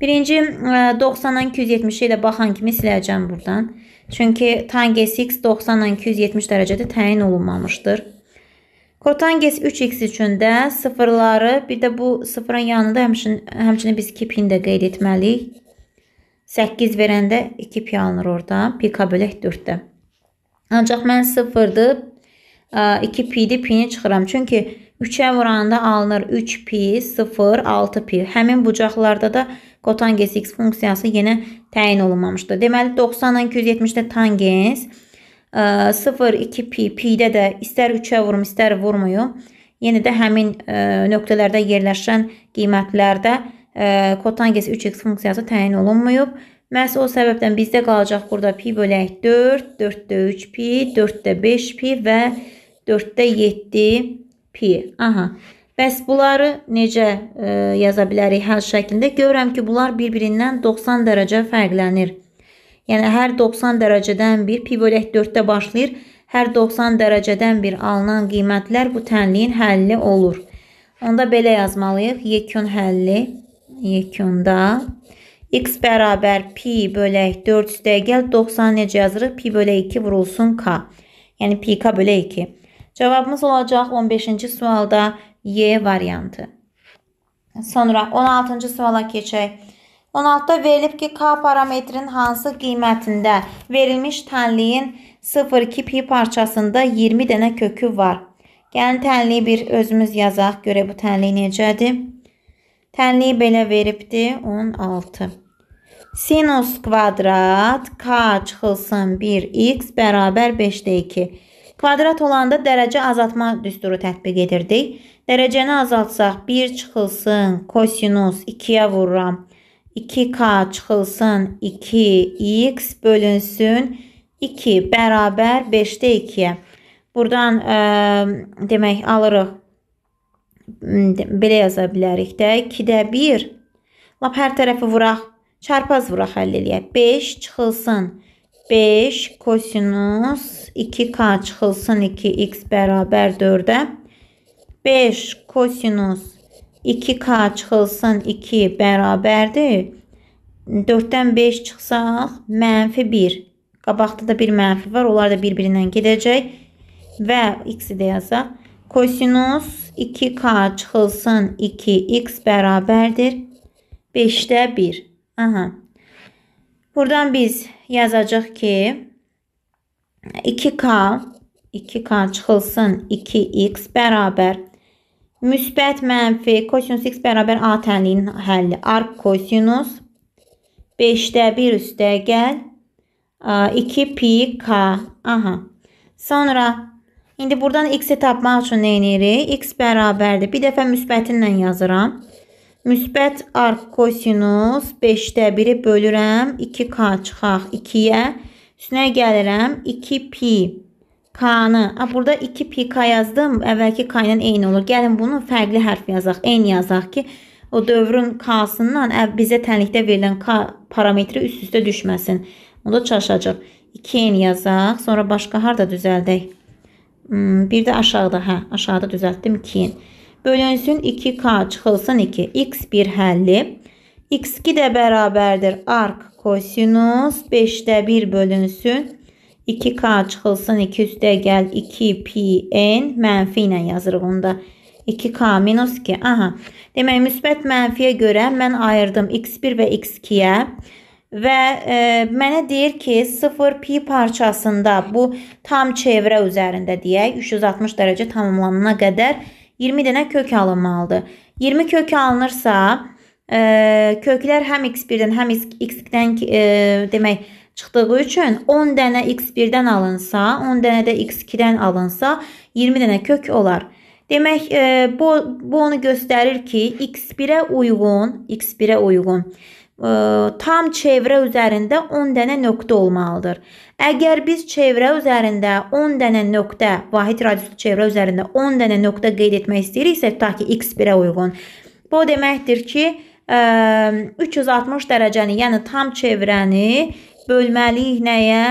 Birinci 90-dan e, 270 ilə baxan kimi siləcəm buradan. Çünki tanges x 90-dan 270 dərəcədə təyin olunmamışdır. Kotanges 3x üçün də sıfırları, bir də bu sıfırın yanında həmçinin həmçinin biz 2 pini də qeyd etməliyik. 8 verəndə 2 pi alınır oradan. Pi k bölək 4-də. Ancaq mən 0-dır. 2 pi-dir, pi-ni çıxıram. Çünki 3-ə vuranda alınır 3 pi, 0, 6 pi. Həmin bucaqlarda da kotangens x funksiyası yenə təyin olunmamışdır. Deməli 90-dan 270-də tangens 0, 2 pi, pi-də də istər 3-ə vurum, istər vurmuyum. Yenə də həmin e, nöqtələrdə yerləşən qiymətlərdə kotangesi 3x funksiyası təyin olunmayıb. Məhz o səbəbdən bizdə qalacaq burada pi bölək 4, 4-də 3 pi, 4-də 5 pi və 4-də 7 pi. Aha. Bəs bunları necə e, yaza bilərik həll şəklində? Görürəm ki, bunlar bir-birindən 90 dərəcə fərqlənir. Yəni hər 90 dərəcədən bir pi bölək 4-də başlayır. Hər 90 dərəcədən bir alınan qiymətlər bu tənliyin həlli olur. Onda belə yazmalıyıq. Yekun həlli yekunda x bərabər pi bölək 4 üstəgəl 90 necə yazırıq? Pi bölək 2 vurulsun k. Yəni pi k bölək 2. Cavabımız olacaq 15-ci sualda y variantı. Sonra 16-cı suala keçək. 16-da verilib ki, k parametrin hansı qiymətində verilmiş tənliyin 0,2 pi parçasında 20 dənə kökü var. Gəlin tənliyi bir özümüz yazaq. Görə bu tənlik necədir? Tənliyi belə veribdi 16. Sinus kvadrat k çıxılsın 1x bərabər 5-2. Kvadrat olanda dərəcə azaltma düsturu tətbiq edirdik. Dərəcəni azaltsaq 1 çıxılsın kosinus 2-yə vururam. 2k çıxılsın 2x bölünsün 2 bərabər 5-də 2-yə. Buradan ə, demək alırıq belə yaza bilərik də 2-də 1. Lap hər tərəfi vuraq. Çarpaz vuraq həll eləyək. 5 çıxılsın. 5 kosinus 2k çıxılsın 2x bərabər 4-ə. 5 kosinus 2k çıxılsın 2 bərabərdir. 4-dən 5 çıxsaq, mənfi 1. Qabaqda da bir mənfi var. Onlar da bir-birindən gedəcək. Və x-i də yazaq. Kosinus 2K çıxılsın 2X bərabərdir. 5-də 1. Aha. Buradan biz yazacaq ki 2K 2K çıxılsın 2X bərabər müsbət mənfi kosinus X bərabər A tənliyinin həlli arq kosinus 5-də 1 üstə gəl 2 pi K. Aha. Sonra İndi buradan x-i tapmaq üçün nə edirik? x bərabərdir. Bir dəfə müsbətinlə yazıram. Müsbət arq kosinus 5-də 1-i bölürəm. 2k çıxaq 2-yə. Üstünə gəlirəm 2pi k-nı. Burada 2pk yazdım. Əvvəlki k ilə eyni olur. Gəlin bunu fərqli hərf yazaq. Eyni yazaq ki, o dövrün k-sından bizə tənlikdə verilən k parametri üst-üstə düşməsin. Onda çalışacaq. 2n yazaq. Sonra başqa harda düzəldək? Hmm, bir də aşağıda, hə, aşağıda düzəltdim 2. Bölünsün 2K, çıxılsın 2. X bir həlli. X2 də bərabərdir. Ark kosinus 5-də 1 bölünsün. 2K çıxılsın 2 üstə gəl 2Pn mənfi ilə yazırıq onda. 2K minus 2. Aha. Demək, müsbət mənfiyə görə mən ayırdım X1 və X2-yə və e, mənə deyir ki, 0 pi parçasında bu tam çevrə üzərində deyək, 360 dərəcə tamamlanana qədər 20 dənə kök alınmalıdır. 20 kök alınırsa, e, köklər həm x1-dən, həm x2-dən e, demək çıxdığı üçün 10 dənə x1-dən alınsa, 10 dənə də x2-dən alınsa, 20 dənə kök olar. Demək, e, bu bu onu göstərir ki, x1-ə uyğun, x1-ə uyğun tam çevrə üzərində 10 dənə nöqtə olmalıdır. Əgər biz çevrə üzərində 10 dənə nöqtə, vahid radiuslu çevrə üzərində 10 dənə nöqtə qeyd etmək istəyiriksə, ta ki x1-ə uyğun. Bu deməkdir ki, 360 dərəcəni, yəni tam çevrəni bölməliyik nəyə?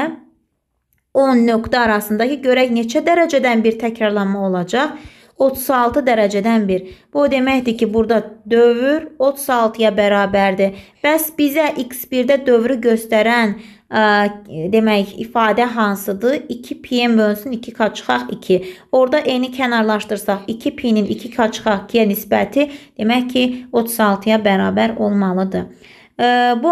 10 nöqtə arasındakı görək neçə dərəcədən bir təkrarlanma olacaq. 36 dərəcədən 1. Bu deməkdir ki, burada dövr 36-ya bərabərdir. Bəs bizə x1-də dövrü göstərən ə, demək ifadə hansıdır? 2p-yə bölünsün 2k çıxaq 2. Orda eni kənarlaşdırsaq 2p-nin 2k çıxaq 2-yə nisbəti demək ki, 36-ya bərabər olmalıdır. Bu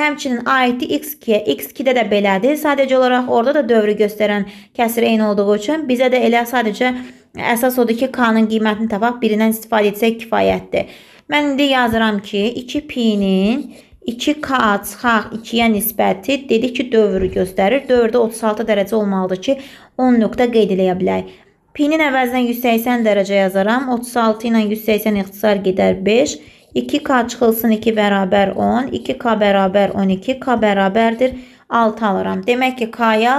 həmçinin aiddir x2-yə. x2-də də belədir. Sadəcə olaraq orada da dövrü göstərən kəsir eyni olduğu üçün bizə də elə sadəcə Əsas odur ki, K-nın qiymətini tapaq, birindən istifadə etsək kifayətdir. Mən indi yazıram ki, 2P-nin 2K çıxaq 2-yə nisbəti dedik ki, dövrü göstərir. Dövrdə 36 dərəcə olmalıdır ki, 10 nöqtə qeyd eləyə bilək. P-nin əvəzinə 180 dərəcə yazaram. 36 ilə 180 ixtisar gedər 5. 2K çıxılsın 2 bərabər 10. 2K bərabər 12. K bərabərdir 6 alıram. Demək ki, K-ya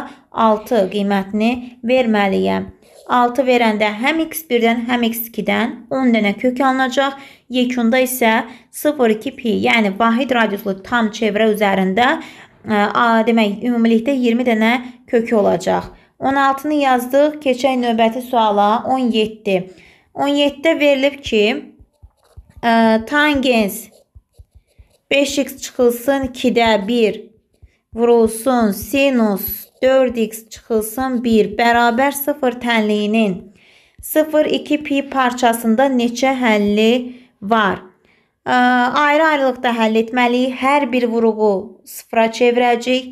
6 qiymətini verməliyəm. 6 verəndə həm x1-dən, həm x2-dən 10 dənə kök alınacaq. Yekunda isə 0,2 pi, yəni vahid radiuslu tam çevrə üzərində e, a, demək, ümumilikdə 20 dənə kökü olacaq. 16-nı yazdıq. Keçək növbəti suala. 17. 17-də verilib ki, ə, e, tangens 5x çıxılsın 2-də 1 vurulsun sinus 4x çıxılsın 1 bərabər 0 tənliyinin 0,2 pi parçasında neçə həlli var? Ayrı-ayrılıqda həll etməliyik. Hər bir vuruğu sıfıra çevirəcəyik.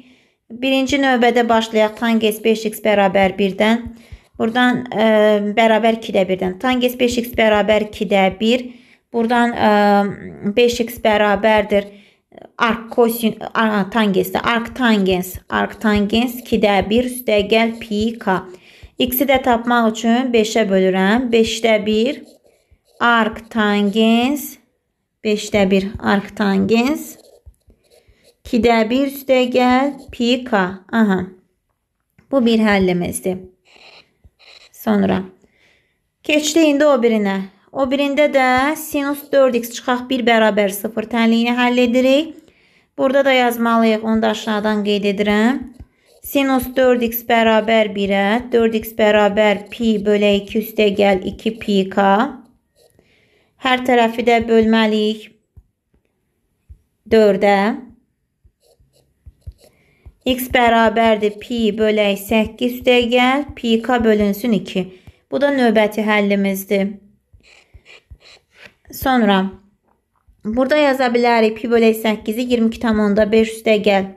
Birinci növbədə başlayaq. Tangens 5x bərabər 1-dən. Buradan ə, bərabər 2-də 1-dən. Tangens 5x bərabər 2-də 1. Buradan ə, 5x bərabərdir 1 ark kosin tangensi ark tangens ark tangens 2-də 1 üstəgəl pi k. X-i də tapmaq üçün 5-ə bölürəm. 5-də 1 ark tangens 5-də 1 ark tangens 2-də 1 üstəgəl pi k. Aha. Bu bir həllimizdir. Sonra keçdi indi o birinə. O birində də sinus 4x çıxaq 1 bərabər 0 təliyini həll edirik. Burada da yazmalıyıq. Onu da aşağıdan qeyd edirəm. Sinus 4x bərabər 1-ə, 4x bərabər pi bölə 2 üstə gəl 2 pi k. Hər tərəfi də bölməliyik 4-ə. x bərabərdir pi bölə 8 üstə gəl, pi k bölünsün 2. Bu da növbəti həllimizdir. Sonra burada yaza bilərik pi bölək 8-i 22,5 üstə gəl.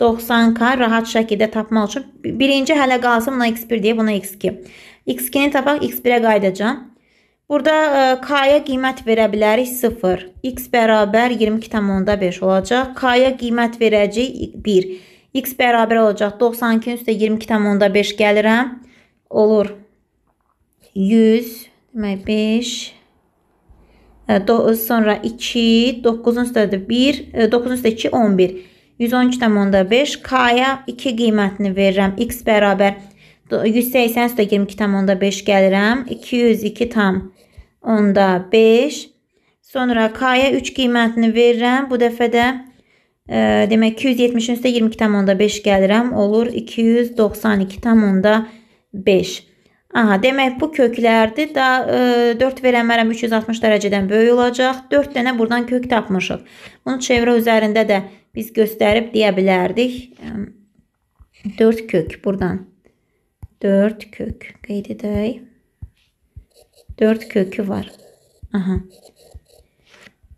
90k rahat şəkildə tapmaq üçün birinci hələ qalsın buna x1 deyə buna x2. x2-ni tapaq x1-ə qayıdacağam. Burada e, k-ya qiymət verə bilərik 0. x bərabər 22,5 olacaq. k-ya qiymət verəcəyik 1. x bərabər olacaq 92 üstə 22,5 gəlirəm. Olur. 100, demək 5, sonra 2, 9-un üstədə 1, 9-un üstə 2, 11. 112,5 K-ya 2 qiymətini verirəm. X bərabər 180 üstə 22,5 gəlirəm. 202 tam onda 5. Sonra K-ya 3 qiymətini verirəm. Bu dəfə də e, demək 270-in üstə 22,5 gəlirəm. Olur 292,5. Aha, demək bu köklərdir. Da e, 4 verənmərəm 360 dərəcədən böyük olacaq. 4 dənə buradan kök tapmışıq. Bunu çevrə üzərində də biz göstərib deyə bilərdik. 4 kök buradan. 4 kök. Qeyd edək. 4 kökü var. Aha.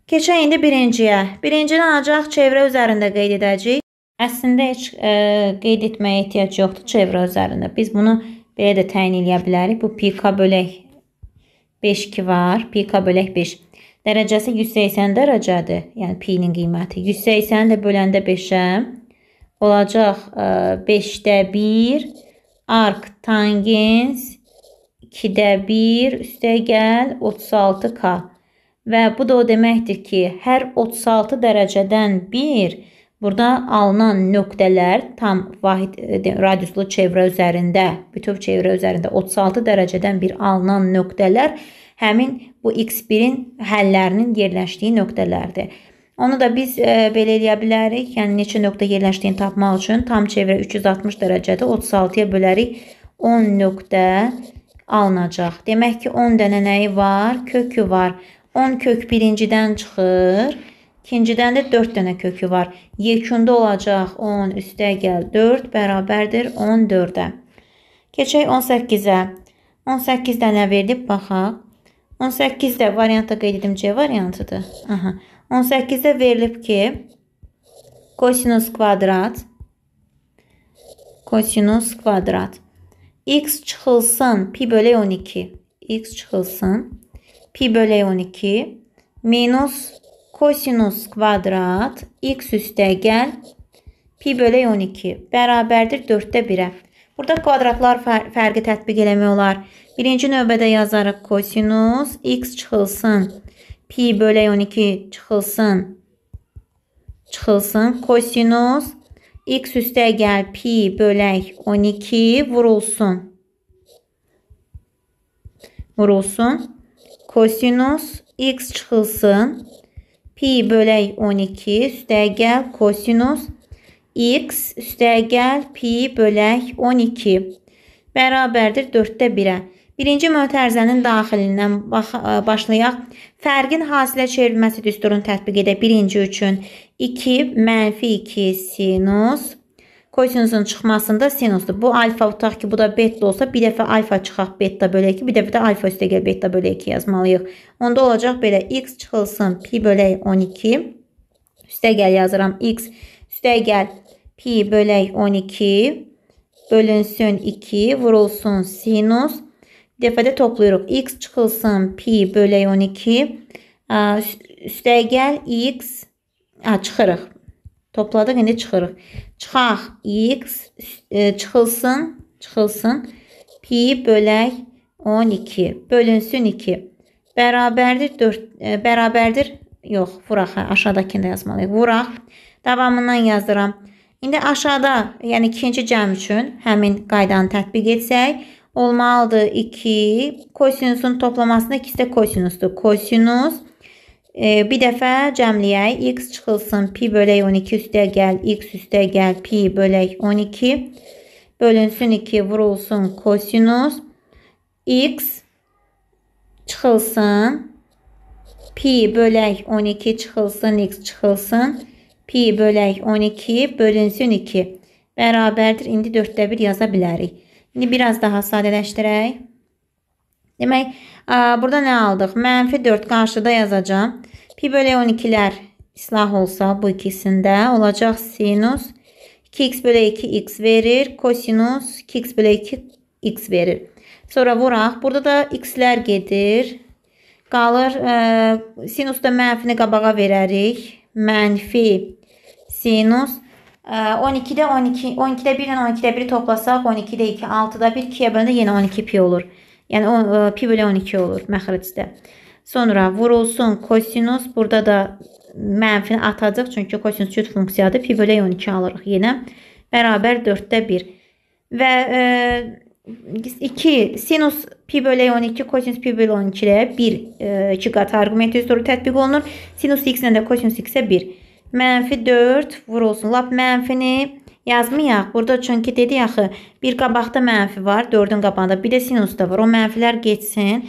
Keçək indi birinciyə. Birincini ancaq çevrə üzərində qeyd edəcəyik. Əslində heç e, qeyd etməyə ehtiyac yoxdur çevrə üzərində. Biz bunu qeyd edəcəyik Belə də təyin eləyə bilərik. Bu pika bölək 5-2 var. Pika bölək 5. Dərəcəsi 180 dərəcədir. Yəni pi-nin qiyməti. 180-i də böləndə 5-ə olacaq 5-də 1 ark tangens 2-də 1 üstə gəl 36k. Və bu da o deməkdir ki, hər 36 dərəcədən 1 Burada alınan nöqtələr tam vahid e, radiuslu çevrə üzərində, bütöv çevrə üzərində 36 dərəcədən bir alınan nöqtələr həmin bu x1-in həllərinin yerləşdiyi nöqtələrdir. Onu da biz e, belə eləyə bilərik. Yəni neçə nöqtə yerləşdiyini tapmaq üçün tam çevrə 360 dərəcədə 36-ya bölərik 10 nöqtə alınacaq. Demək ki 10 dənə nəyi var? Kökü var. 10 kök birincidən çıxır. İkincidən də 4 dənə kökü var. Yekunda olacaq 10 üstə gəl 4 bərabərdir 14-ə. Keçək 18-ə. 18 dənə verdik, baxaq. 18-də variantda qeyd edim C variantıdır. Aha. 18-də verilib ki, kosinus kvadrat kosinus kvadrat x çıxılsın pi bölək 12 x çıxılsın pi bölək 12 minus kosinüs kvadrat x üstə gəl pi bölək 12 bərabərdir 4-də 1-ə. Burada kvadratlar fər fərqi tətbiq eləmək olar. Birinci növbədə yazarıq kosinüs x çıxılsın pi bölək 12 çıxılsın çıxılsın kosinüs x üstə gəl pi bölək 12 vurulsun vurulsun kosinüs x çıxılsın Pi bölək 12 üstəgəl kosinus x üstəgəl pi bölək 12 bərabərdir 4-də 1-ə. Birinci mötərizənin daxilindən e, başlayaq. Fərqin hasilə çevrilməsi düsturunu tətbiq edək. Birinci üçün 2 mənfi 2 sinus Kosinüsün çıxmasında sinusdur. Bu alfa tutaq ki, bu da beta olsa bir dəfə alfa çıxaq beta bölək 2, bir dəfə də alfa üstəgəl beta bölək 2 yazmalıyıq. Onda olacaq belə x çıxılsın pi bölü 12 üstəgəl yazıram x üstəgəl pi bölü 12 bölünsün 2 vurulsun sinus. Bir dəfə də toplayırıq. x çıxılsın pi bölü 12 üstəgəl x a, çıxırıq. Topladıq, indi çıxırıq. Çıxaq x e, çıxılsın, çıxılsın. Pi bölək 12 bölünsün 2. Bərabərdir 4 e, bərabərdir. Yox, vuraq hə, aşağıdakını da yazmalıyıq. Vuraq. Davamından yazıram. İndi aşağıda, yəni ikinci cəm üçün həmin qaydanı tətbiq etsək, olmalıdır 2 kosinüsün toplamasında ikisi də kosinusdur. Kosinus bir dəfə cəmləyək. X çıxılsın. Pi bölək 12 üstə gəl. X üstə gəl. Pi bölək 12. Bölünsün 2 vurulsun kosinus. X çıxılsın. Pi bölək 12 çıxılsın. X çıxılsın. Pi bölək 12 bölünsün 2. Bərabərdir. İndi 4-də 1 yaza bilərik. İndi biraz daha sadələşdirək. Demək burada nə aldıq? Mənfi 4 qarşıda yazacağım. Pi bölü 12-lər islah olsa bu ikisində olacaq sinus 2x bölü 2x verir. Kosinus 2x bölü 2x verir. Sonra vuraq. Burada da x-lər gedir. Qalır. E, sinusda mənfini qabağa verərik. Mənfi sinus. E, 12-də 12, 12-də 1 ilə 12-də 1 toplasaq 12-də 2, 6-da 1, 2-yə bölündə yenə 12 pi olur. Yəni o, pi bölü 12 olur məxricdə. Sonra vurulsun kosinus. Burada da mənfini atacaq. Çünki kosinus cüt funksiyadır. Pi bölü 12 alırıq yenə. Bərabər 4-də 1. Və e, 2 sinus pi bölü 12 kosinus pi bölü 12 ilə 1 e, 2 qat arqumenti üzrə tətbiq olunur. Sinus x ilə də kosinus x-ə 1. Mənfi 4 vurulsun. Lap mənfini yazmayaq. Burada çünki dedik axı, bir qabaqda mənfi var, 4-ün qabağında, bir də sinus da var. O mənfilər getsin.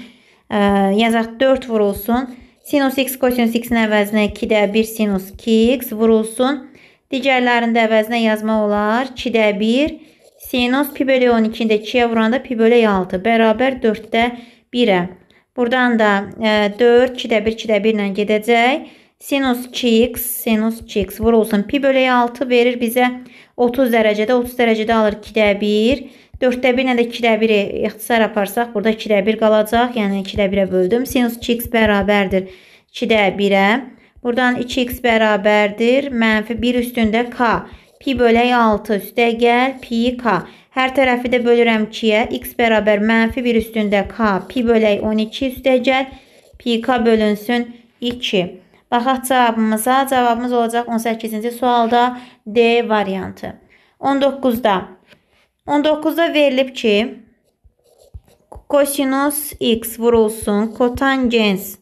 E, yazaq 4 vurulsun. Sinus x kosinus x-in əvəzinə 2-də 1 sinus 2x vurulsun. Digərlərində əvəzinə yazmaq olar 2-də 1 sinus pi bölü 12-də 2-yə vuranda pi bölü 6 bərabər 4-də 1-ə. Buradan da e, 4 2-də 1 2-də 1 ilə gedəcək. Sinus 2x sinus 2x vurulsun pi bölü 6 verir bizə 30 dərəcədə 30 dərəcədə alır 2-də 1. 4-də 1 ilə də 2-də 1-i ixtisar aparsaq, burada 2-də 1 qalacaq. Yəni 2-də 1-ə böldüm. Sinus 2x bərabərdir 2-də 1-ə. Buradan 2x bərabərdir mənfi 1 üstündə k. Pi bölək 6 üstə gəl pi k. Hər tərəfi də bölürəm 2-yə. x bərabər mənfi 1 üstündə k. Pi bölək 12 üstə gəl pi k bölünsün 2. Baxaq cavabımıza. Cavabımız olacaq 18-ci sualda D variantı. 19-da 19-da verilib ki, kosinus x vurulsun, kotangens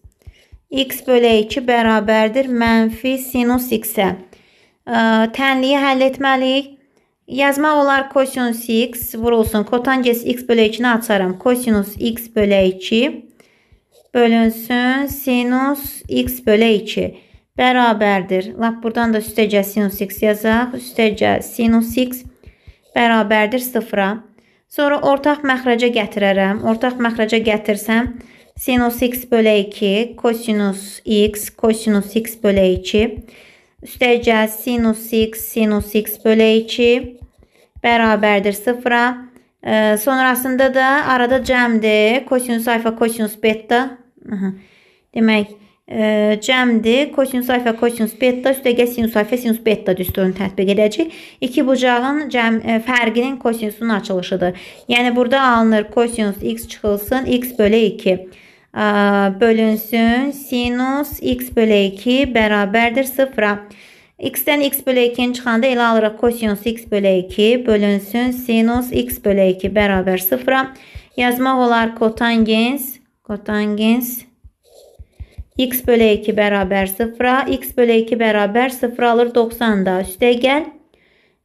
x bölə 2 bərabərdir mənfi sinus x-ə. Tənliyi həll etməliyik. Yazmaq olar kosinus x vurulsun, kotangens x bölə 2-ni açaram. Kosinus x bölə 2 bölünsün sinus x bölə 2 bərabərdir. Lap buradan da üstəcə sinus x yazaq. Üstəcə sinus x bərabərdir 0-a. Sonra ortaq məxrəcə gətirərəm. Ortaq məxrəcə gətirsəm sinus x bölə 2 kosinus x kosinus x bölə 2 üstəcə sinus x sinus x bölə 2 bərabərdir 0-a. E, sonrasında da arada cəmdir. Kosinus alfa kosinus beta Aha. Demək, ə, e, cəmdir. Kosinus alfa, kosinus beta, üstəgə sinus alfa, sinus beta düsturunu tətbiq edəcək. İki bucağın cəm, ə, e, fərqinin kosinusunun açılışıdır. Yəni, burada alınır kosinus x çıxılsın, x bölə 2 bölünsün. Sinus x bölə 2 bərabərdir 0-a. X-dən x bölə 2-ni çıxanda elə alırıq kosinus x bölə 2 bölünsün sinus x bölə 2 bərabər 0-a. Yazmaq olar kotangens Kotangens x bölü 2 beraber 0'a. x bölü 2 beraber 0 alır da Üste gel.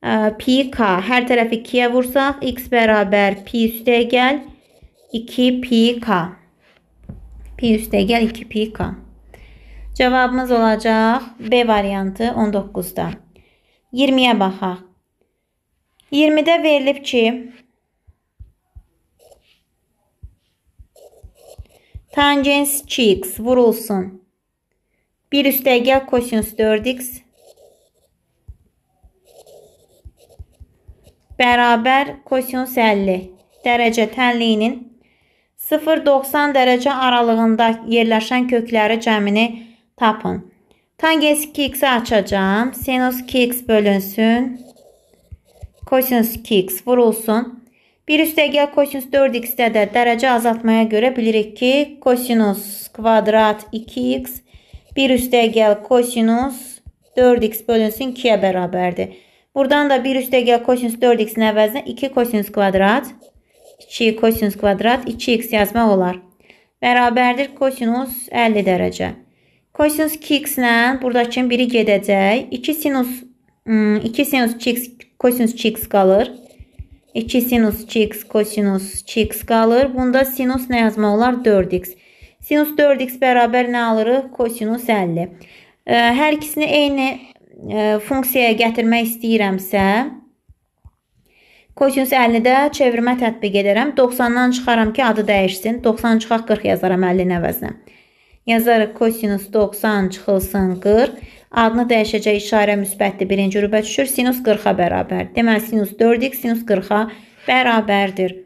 Ee, pi k. Her tarafı 2'ye vursak x beraber pi üste gel. 2 pi k. Pi üste gel 2 pi k. Cevabımız olacak B variantı 19'da. 20'ye baxaq. 20-də verilib ki, Tangens cheeks vurulsun. 1 üstte gel kosinüs 4x beraber kosinüs 50 derece tənliyinin 0-90 derece aralığında yerleşen kökleri cəmini tapın. Tangens 2x'i açacağım. Sinus 2x bölünsün. Kosinüs 2x vurulsun. 1 üstə əgər kosinus 4x-də də dərəcə azaltmaya görə bilirik ki, kosinus kvadrat 2x 1 üstə əgər kosinus 4x bölünsün 2-yə bərabərdir. Buradan da 1 üstə əgər kosinus 4x-in əvəzinə 2 kosinus kvadrat 2 kosinus kvadrat 2x yazmaq olar. Bərabərdir kosinus 50 dərəcə. Kosinus 2x ilə buradakının biri gedəcək. 2 sinus 2 hmm, sinus 2x kosinus 2x qalır. 2 sinus 2x kosinus 2x qalır. Bunda sinus nə yazmaq olar? 4x. Sinus 4x bərabər nə alırıq? Kosinus 50. Hər ikisini eyni funksiyaya gətirmək istəyirəmsə, kosinus 50-də çevirmə tətbiq edərəm. 90-dan çıxaram ki, adı dəyişsin. 90 çıxaq 40 yazaram 50-nin əvəzinə. Yazarıq kosinus 90 çıxılsın 40 adını dəyişəcək işarə müsbətdir. Birinci rübə düşür. Sinus 40-a bərabər. Deməli, sinus 4x sinus 40-a bərabərdir.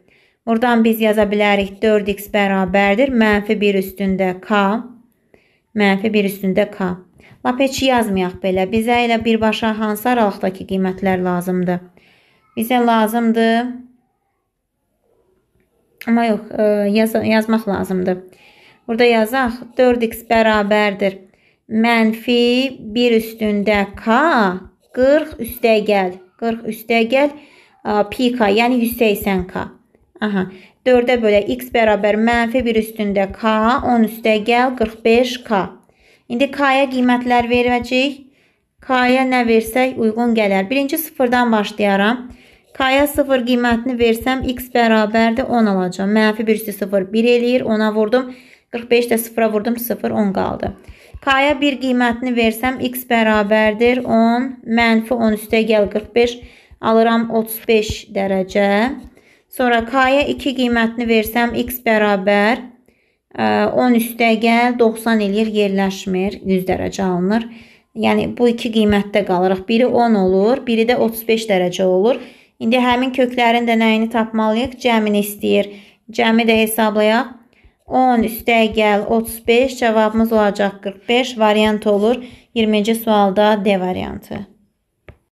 Buradan biz yaza bilərik 4x bərabərdir. Mənfi 1 üstündə k. Mənfi 1 üstündə k. Lap heç yazmayaq belə. Bizə elə birbaşa hansı aralıqdakı qiymətlər lazımdır? Bizə lazımdır. Amma yox, e, yaz yazmaq lazımdır. Burada yazaq 4x bərabərdir mənfi 1 üstündə k 40 üstə gəl. 40 üstə gəl pi k, yəni 180 k. Aha. 4-ə bölə x bərabər mənfi 1 üstündə k, 10 üstə gəl 45 k. İndi k-ya qiymətlər verəcəyik. K-ya nə versək uyğun gələr. Birinci sıfırdan başlayaram. K-ya 0 qiymətini versəm x bərabərdir 10 alacağım. Mənfi 1 üstü 0 1 eləyir. 10-a vurdum. 45 də 0-a vurdum 0 10 qaldı. K-ya bir qiymətini versəm, x bərabərdir 10, mənfi 10 üstə gəl 45, alıram 35 dərəcə. Sonra K-ya 2 qiymətini versəm, x bərabər 10 e, üstə gəl 90 eləyir, yerləşmir, 100 dərəcə alınır. Yəni, bu iki qiymətdə qalırıq. Biri 10 olur, biri də 35 dərəcə olur. İndi həmin köklərin də nəyini tapmalıyıq? Cəmini istəyir. Cəmi də hesablayaq. 10 üstəyə gəl 35 cavabımız olacaq 45 variant olur. 20-ci sualda D variantı.